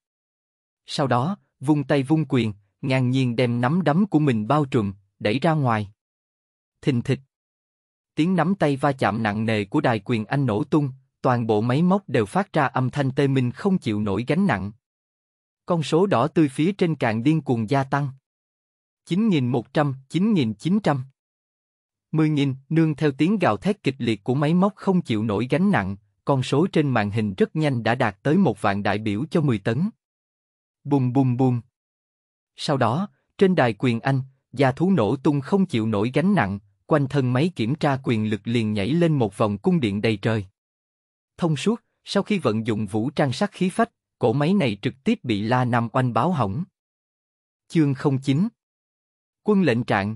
Sau đó, vung tay vung quyền, ngang nhiên đem nắm đấm của mình bao trùm, đẩy ra ngoài. Thình thịch. Tiếng nắm tay va chạm nặng nề của đài quyền anh nổ tung, toàn bộ máy móc đều phát ra âm thanh tê minh không chịu nổi gánh nặng. Con số đỏ tươi phía trên càng điên cuồng gia tăng. 9.100, 9.900. 10.000, nương theo tiếng gào thét kịch liệt của máy móc không chịu nổi gánh nặng, con số trên màn hình rất nhanh đã đạt tới một vạn đại biểu cho 10 tấn. Bùm bùm bùm. Sau đó, trên đài quyền Anh, gia thú nổ tung không chịu nổi gánh nặng, quanh thân máy kiểm tra quyền lực liền nhảy lên một vòng cung điện đầy trời. Thông suốt, sau khi vận dụng vũ trang sắc khí phách, cổ máy này trực tiếp bị La nằm oanh báo hỏng. Chương 09 Quân lệnh trạng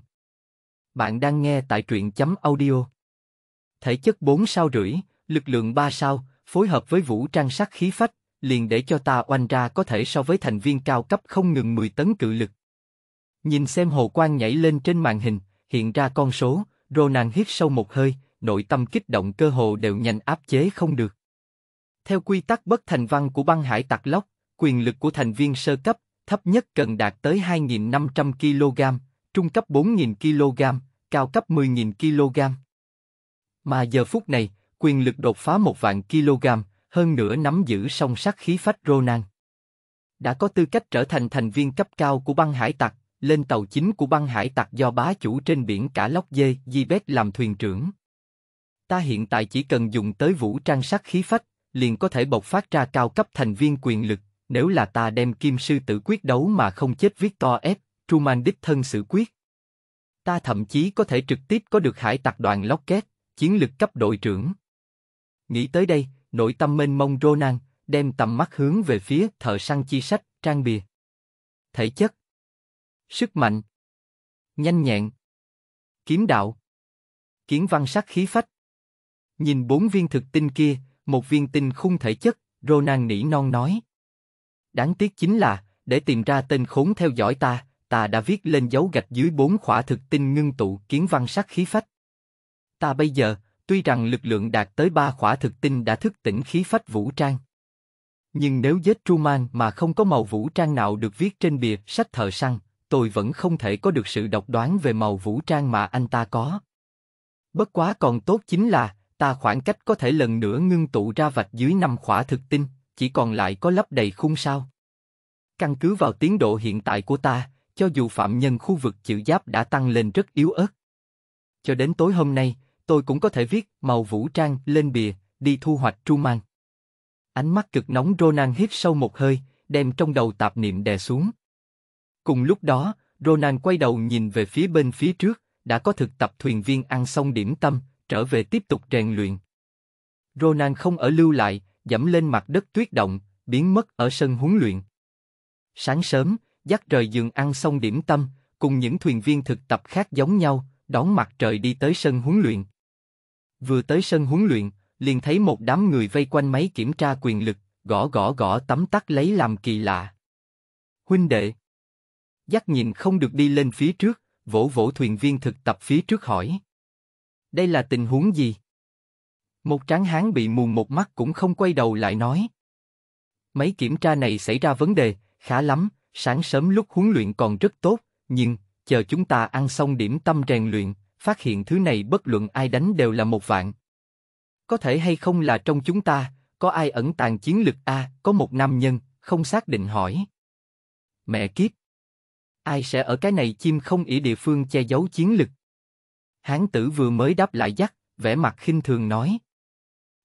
Bạn đang nghe tại truyện chấm audio Thể chất 4 sao rưỡi, Lực lượng ba sao, phối hợp với vũ trang sắc khí phách, liền để cho ta oanh ra có thể so với thành viên cao cấp không ngừng 10 tấn cự lực. Nhìn xem hồ quang nhảy lên trên màn hình, hiện ra con số, Ronan hít sâu một hơi, nội tâm kích động cơ hồ đều nhanh áp chế không được. Theo quy tắc bất thành văn của băng hải tặc lóc, quyền lực của thành viên sơ cấp, thấp nhất cần đạt tới 2.500 kg, trung cấp 4.000 kg, cao cấp 10.000 kg. Mà giờ phút này, quyền lực đột phá một vạn kg, hơn nữa nắm giữ song sắc khí phách Ronan. Đã có tư cách trở thành thành viên cấp cao của băng hải tặc, lên tàu chính của băng hải tặc do bá chủ trên biển cả Lóc Dê, Gibet làm thuyền trưởng. Ta hiện tại chỉ cần dùng tới vũ trang sắc khí phách, liền có thể bộc phát ra cao cấp thành viên quyền lực, nếu là ta đem kim sư tử quyết đấu mà không chết Victor F, Truman đích thân xử quyết. Ta thậm chí có thể trực tiếp có được hải tặc đoàn Lockheed, chiến lực cấp đội trưởng. Nghĩ tới đây, nội tâm mênh mông Ronan, đem tầm mắt hướng về phía thợ săn chi sách, trang bìa. Thể chất Sức mạnh Nhanh nhẹn Kiếm đạo Kiến văn sắc khí phách Nhìn bốn viên thực tinh kia, một viên tinh khung thể chất, Ronan nỉ non nói. Đáng tiếc chính là, để tìm ra tên khốn theo dõi ta, ta đã viết lên dấu gạch dưới bốn khỏa thực tinh ngưng tụ kiến văn sắc khí phách. Ta bây giờ, Tuy rằng lực lượng đạt tới ba khỏa thực tinh đã thức tỉnh khí phách vũ trang. Nhưng nếu giết Truman mà không có màu vũ trang nào được viết trên bìa sách thợ săn, tôi vẫn không thể có được sự độc đoán về màu vũ trang mà anh ta có. Bất quá còn tốt chính là, ta khoảng cách có thể lần nữa ngưng tụ ra vạch dưới năm khỏa thực tinh, chỉ còn lại có lấp đầy khung sao. Căn cứ vào tiến độ hiện tại của ta, cho dù phạm nhân khu vực chịu giáp đã tăng lên rất yếu ớt. Cho đến tối hôm nay, tôi cũng có thể viết màu vũ trang lên bìa, đi thu hoạch tru Truman. Ánh mắt cực nóng Ronan hít sâu một hơi, đem trong đầu tạp niệm đè xuống. Cùng lúc đó, Ronan quay đầu nhìn về phía bên phía trước, đã có thực tập thuyền viên ăn xong điểm tâm, trở về tiếp tục rèn luyện. Ronan không ở lưu lại, dẫm lên mặt đất tuyết động, biến mất ở sân huấn luyện. Sáng sớm, dắt trời giường ăn xong điểm tâm, cùng những thuyền viên thực tập khác giống nhau, đón mặt trời đi tới sân huấn luyện. Vừa tới sân huấn luyện, liền thấy một đám người vây quanh máy kiểm tra quyền lực, gõ gõ gõ tấm tắc lấy làm kỳ lạ. Huynh đệ. Dắt nhìn không được đi lên phía trước, vỗ vỗ thuyền viên thực tập phía trước hỏi. Đây là tình huống gì? Một tráng hán bị mù một mắt cũng không quay đầu lại nói. máy kiểm tra này xảy ra vấn đề, khá lắm, sáng sớm lúc huấn luyện còn rất tốt, nhưng, chờ chúng ta ăn xong điểm tâm rèn luyện, phát hiện thứ này bất luận ai đánh đều là một vạn. Có thể hay không là trong chúng ta, có ai ẩn tàng chiến lực A, có một nam nhân, không xác định hỏi. Mẹ kiếp! Ai sẽ ở cái này chim không ỉ địa phương che giấu chiến lực? Hán tử vừa mới đáp lại dắt, vẻ mặt khinh thường nói.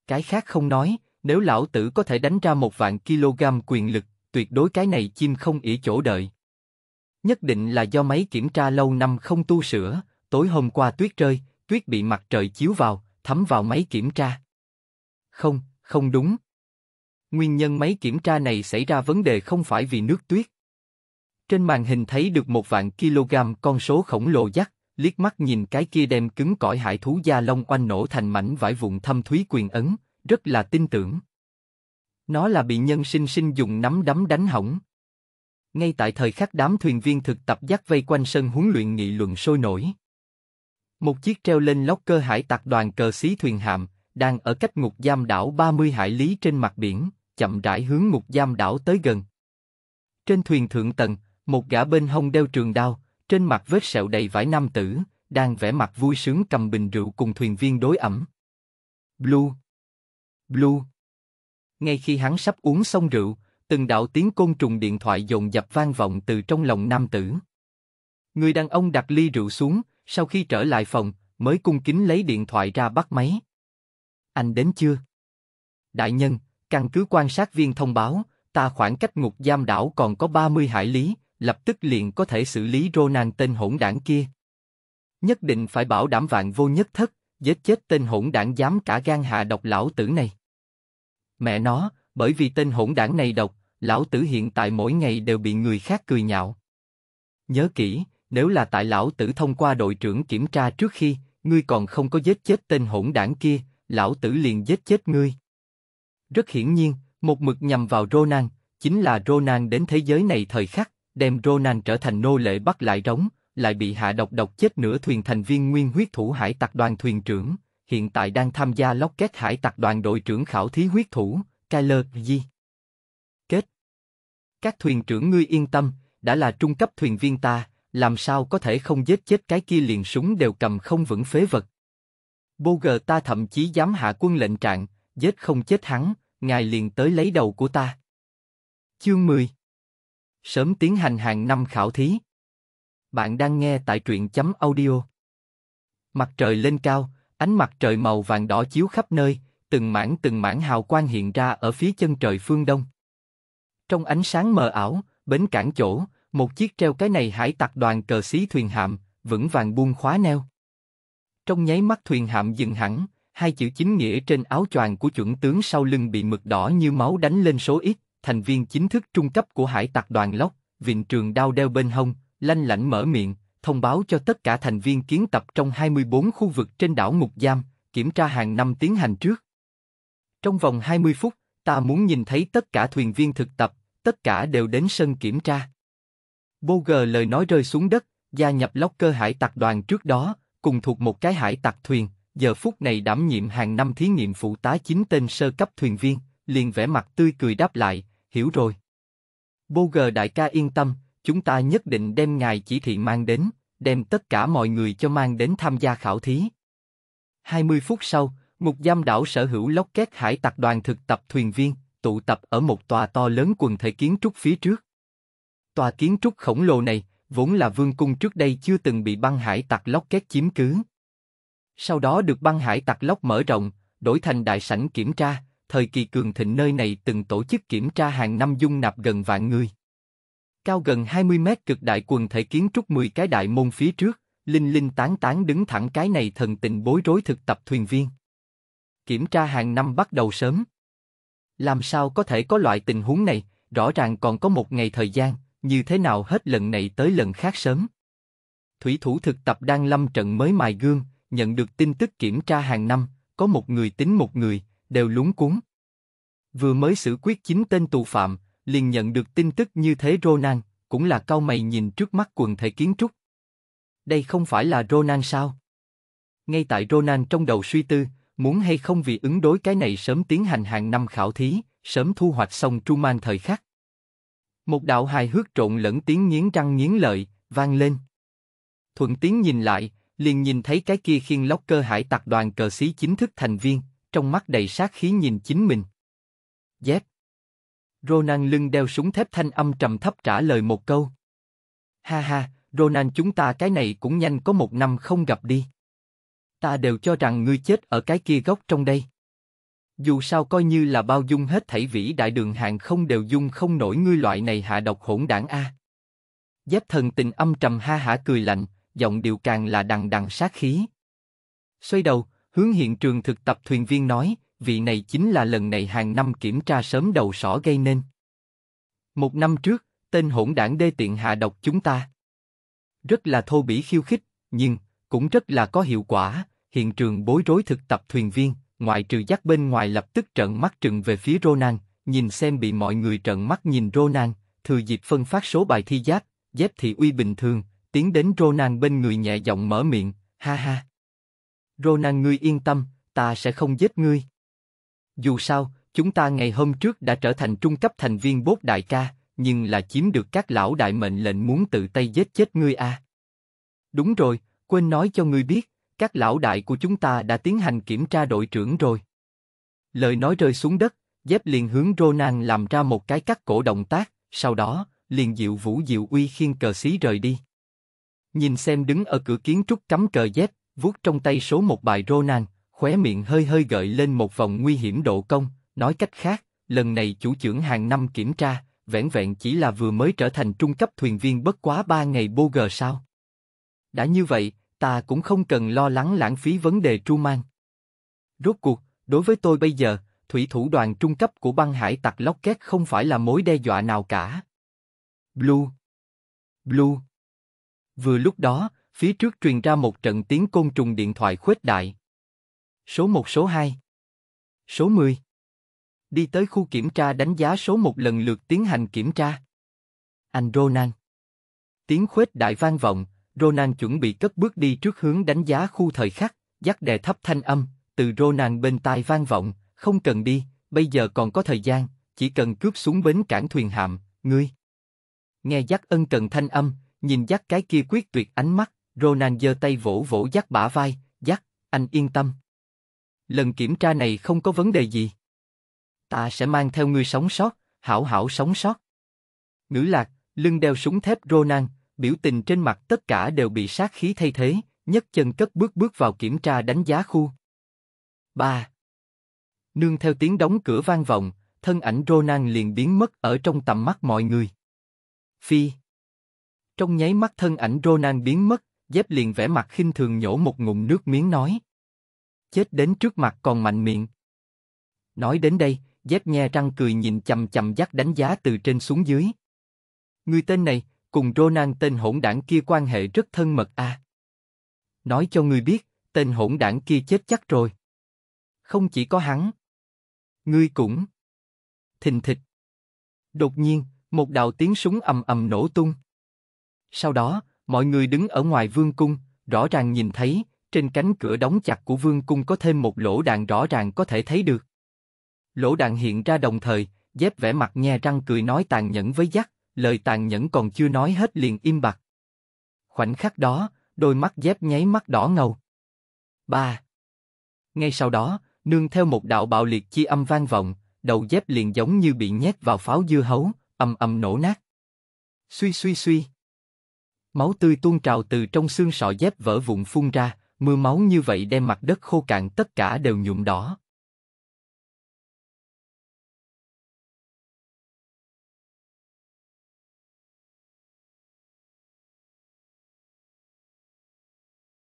Cái khác không nói, nếu lão tử có thể đánh ra một vạn kg quyền lực, tuyệt đối cái này chim không ỉ chỗ đợi. Nhất định là do máy kiểm tra lâu năm không tu sửa, Tối hôm qua tuyết rơi, tuyết bị mặt trời chiếu vào, thấm vào máy kiểm tra. Không, không đúng. Nguyên nhân máy kiểm tra này xảy ra vấn đề không phải vì nước tuyết. Trên màn hình thấy được một vạn kg con số khổng lồ dắt, liếc mắt nhìn cái kia đem cứng cỏi hải thú da lông oanh nổ thành mảnh vải vụn thâm thúy quyền ấn, rất là tin tưởng. Nó là bị nhân sinh sinh dùng nắm đấm đánh hỏng. Ngay tại thời khắc đám thuyền viên thực tập dắt vây quanh sân huấn luyện nghị luận sôi nổi. Một chiếc treo lên lóc cơ hải tặc đoàn cờ xí thuyền hạm, đang ở cách ngục giam đảo 30 hải lý trên mặt biển, chậm rãi hướng ngục giam đảo tới gần. Trên thuyền thượng tầng, một gã bên hông đeo trường đao, trên mặt vết sẹo đầy vải nam tử, đang vẽ mặt vui sướng cầm bình rượu cùng thuyền viên đối ẩm. Blue. Blue. Ngay khi hắn sắp uống xong rượu, từng đạo tiếng côn trùng điện thoại dồn dập vang vọng từ trong lòng nam tử. Người đàn ông đặt ly rượu xuống, sau khi trở lại phòng, mới cung kính lấy điện thoại ra bắt máy. Anh đến chưa? Đại nhân, căn cứ quan sát viên thông báo, ta khoảng cách ngục giam đảo còn có 30 hải lý, lập tức liền có thể xử lý Ronan tên hỗn đảng kia. Nhất định phải bảo đảm vạn vô nhất thất, giết chết tên hỗn đảng dám cả gan hạ độc lão tử này. Mẹ nó, bởi vì tên hỗn đảng này độc, lão tử hiện tại mỗi ngày đều bị người khác cười nhạo. Nhớ kỹ, nếu là tại lão tử thông qua đội trưởng kiểm tra trước khi, ngươi còn không có giết chết tên hỗn đảng kia, lão tử liền giết chết ngươi. Rất hiển nhiên, một mực nhằm vào Ronan, chính là Ronan đến thế giới này thời khắc, đem Ronan trở thành nô lệ bắt lại rống, lại bị hạ độc độc chết nửa thuyền thành viên nguyên huyết thủ hải tặc đoàn thuyền trưởng, hiện tại đang tham gia lóc kết hải tặc đoàn đội trưởng khảo thí huyết thủ, Kyler Di. Kết Các thuyền trưởng ngươi yên tâm, đã là trung cấp thuyền viên ta, làm sao có thể không giết chết cái kia liền súng đều cầm không vững phế vật. Boger ta thậm chí dám hạ quân lệnh trạng, giết không chết hắn, ngài liền tới lấy đầu của ta. Chương 10 Sớm tiến hành hàng năm khảo thí. Bạn đang nghe tại truyện chấm audio. Mặt trời lên cao, ánh mặt trời màu vàng đỏ chiếu khắp nơi, từng mảng từng mảng hào quang hiện ra ở phía chân trời phương đông. Trong ánh sáng mờ ảo, bến cảng chỗ, một chiếc treo cái này hải tặc đoàn cờ xí thuyền hạm, vững vàng buông khóa neo. Trong nháy mắt thuyền hạm dừng hẳn, hai chữ chính nghĩa trên áo choàng của chuẩn tướng sau lưng bị mực đỏ như máu đánh lên số ít, thành viên chính thức trung cấp của hải tặc đoàn lóc, viện trường đao đeo bên hông, lanh lảnh mở miệng, thông báo cho tất cả thành viên kiến tập trong 24 khu vực trên đảo Ngục Giam, kiểm tra hàng năm tiến hành trước. Trong vòng 20 phút, ta muốn nhìn thấy tất cả thuyền viên thực tập, tất cả đều đến sân kiểm tra. Boger lời nói rơi xuống đất, gia nhập cơ hải tặc đoàn trước đó, cùng thuộc một cái hải tặc thuyền, giờ phút này đảm nhiệm hàng năm thí nghiệm phụ tá chính tên sơ cấp thuyền viên, liền vẻ mặt tươi cười đáp lại, hiểu rồi. Boger đại ca yên tâm, chúng ta nhất định đem ngài chỉ thị mang đến, đem tất cả mọi người cho mang đến tham gia khảo thí. 20 phút sau, ngục giam đảo sở hữu két hải tặc đoàn thực tập thuyền viên, tụ tập ở một tòa to lớn quần thể kiến trúc phía trước. Tòa kiến trúc khổng lồ này, vốn là vương cung trước đây chưa từng bị băng hải tặc lóc két chiếm cứ. Sau đó được băng hải tặc lóc mở rộng, đổi thành đại sảnh kiểm tra, thời kỳ cường thịnh nơi này từng tổ chức kiểm tra hàng năm dung nạp gần vạn người. Cao gần 20 mét cực đại quần thể kiến trúc 10 cái đại môn phía trước, linh linh tán tán đứng thẳng cái này thần tình bối rối thực tập thuyền viên. Kiểm tra hàng năm bắt đầu sớm. Làm sao có thể có loại tình huống này, rõ ràng còn có một ngày thời gian, như thế nào hết lần này tới lần khác sớm. Thủy thủ thực tập đang lâm trận mới mài gương, nhận được tin tức kiểm tra hàng năm, có một người tính một người, đều lúng cuốn. Vừa mới xử quyết chín tên tù phạm, liền nhận được tin tức như thế Ronan, cũng là cao mày nhìn trước mắt quần thể kiến trúc. Đây không phải là Ronan sao? Ngay tại Ronan trong đầu suy tư, muốn hay không vì ứng đối cái này sớm tiến hành hàng năm khảo thí, sớm thu hoạch xong Truman thời khắc. Một đạo hài hước trộn lẫn tiếng nghiến răng nghiến lợi, vang lên. Thuận tiếng nhìn lại, liền nhìn thấy cái kia khiên lóc cơ hải tặc đoàn cờ xí chính thức thành viên, trong mắt đầy sát khí nhìn chính mình. Dép. Yep. Ronan lưng đeo súng thép thanh âm trầm thấp trả lời một câu. Ha ha, Ronan chúng ta cái này cũng nhanh có một năm không gặp đi. Ta đều cho rằng ngươi chết ở cái kia góc trong đây. Dù sao coi như là bao dung hết thảy vĩ đại đường hàng không đều dung không nổi ngươi loại này hạ độc hỗn đảng a. giáp thần tình âm trầm ha hả cười lạnh, giọng điệu càng là đằng đằng sát khí. Xoay đầu, hướng hiện trường thực tập thuyền viên nói, vị này chính là lần này hàng năm kiểm tra sớm đầu sỏ gây nên. Một năm trước, tên hỗn đảng đê tiện hạ độc chúng ta. Rất là thô bỉ khiêu khích, nhưng cũng rất là có hiệu quả, hiện trường bối rối thực tập thuyền viên, ngoại trừ giác bên ngoài lập tức trợn mắt trừng về phía Ronan, nhìn xem bị mọi người trợn mắt nhìn Ronan, thừa dịp phân phát số bài thi giác, dép thị uy bình thường, tiến đến Ronan bên người nhẹ giọng mở miệng, ha ha. Ronan ngươi yên tâm, ta sẽ không giết ngươi. Dù sao, chúng ta ngày hôm trước đã trở thành trung cấp thành viên bốt đại ca, nhưng là chiếm được các lão đại mệnh lệnh muốn tự tay giết chết ngươi a. À. Đúng rồi, quên nói cho ngươi biết, các lão đại của chúng ta đã tiến hành kiểm tra đội trưởng rồi. Lời nói rơi xuống đất, dép liền hướng Ronan làm ra một cái cắt cổ động tác, sau đó, liền dịu vũ dịu uy khiên cờ xí rời đi. Nhìn xem đứng ở cửa kiến trúc cắm cờ dép, vuốt trong tay số một bài Ronan, khóe miệng hơi hơi gợi lên một vòng nguy hiểm độ công, nói cách khác, lần này chủ trưởng hàng năm kiểm tra, vẻn vẹn chỉ là vừa mới trở thành trung cấp thuyền viên bất quá ba ngày bô gờ sao. Đã như vậy, ta cũng không cần lo lắng lãng phí vấn đề Truman. Rốt cuộc, đối với tôi bây giờ, thủy thủ đoàn trung cấp của băng hải tặc Lockheed không phải là mối đe dọa nào cả. Blue. Blue. Vừa lúc đó, phía trước truyền ra một trận tiếng côn trùng điện thoại khuếch đại. Số 1 số 2. Số 10. Đi tới khu kiểm tra đánh giá số 1 lần lượt tiến hành kiểm tra. Anh Ronan. Tiếng khuếch đại vang vọng, Ronan chuẩn bị cất bước đi trước hướng đánh giá khu thời khắc, Giác đè thấp thanh âm, từ Ronan bên tai vang vọng, không cần đi, bây giờ còn có thời gian, chỉ cần cướp xuống bến cảng thuyền hạm, ngươi. Nghe giác ân cần thanh âm, nhìn giác cái kia quyết tuyệt ánh mắt, Ronan giơ tay vỗ vỗ giác bả vai, giác anh yên tâm. Lần kiểm tra này không có vấn đề gì. Ta sẽ mang theo ngươi sống sót, hảo hảo sống sót. Ngữ lạc, lưng đeo súng thép Ronan, biểu tình trên mặt tất cả đều bị sát khí thay thế, nhất chân cất bước bước vào kiểm tra đánh giá khu. 3. Nương theo tiếng đóng cửa vang vọng, thân ảnh Ronan liền biến mất ở trong tầm mắt mọi người. Phi. Trong nháy mắt thân ảnh Ronan biến mất, dép liền vẻ mặt khinh thường nhổ một ngụm nước miếng nói. Chết đến trước mặt còn mạnh miệng. Nói đến đây, dép nhe răng cười nhìn chầm chầm dắt đánh giá từ trên xuống dưới. Người tên này, cùng Ronan tên hỗn đảng kia quan hệ rất thân mật à. Nói cho ngươi biết, tên hỗn đảng kia chết chắc rồi. Không chỉ có hắn. Ngươi cũng. Thình thịch. Đột nhiên, một đạo tiếng súng ầm ầm nổ tung. Sau đó, mọi người đứng ở ngoài vương cung, rõ ràng nhìn thấy, trên cánh cửa đóng chặt của vương cung có thêm một lỗ đạn rõ ràng có thể thấy được. Lỗ đạn hiện ra đồng thời, dép vẻ mặt nhe răng cười nói tàn nhẫn với giác, lời tàn nhẫn còn chưa nói hết liền im bặt. Khoảnh khắc đó, đôi mắt dép nháy mắt đỏ ngầu. Ba. Ngay sau đó, nương theo một đạo bạo liệt chi âm vang vọng, đầu dép liền giống như bị nhét vào pháo dưa hấu, âm âm nổ nát. Suy suy suy. Máu tươi tuôn trào từ trong xương sọ dép vỡ vụn phun ra, mưa máu như vậy đem mặt đất khô cạn tất cả đều nhuộm đỏ.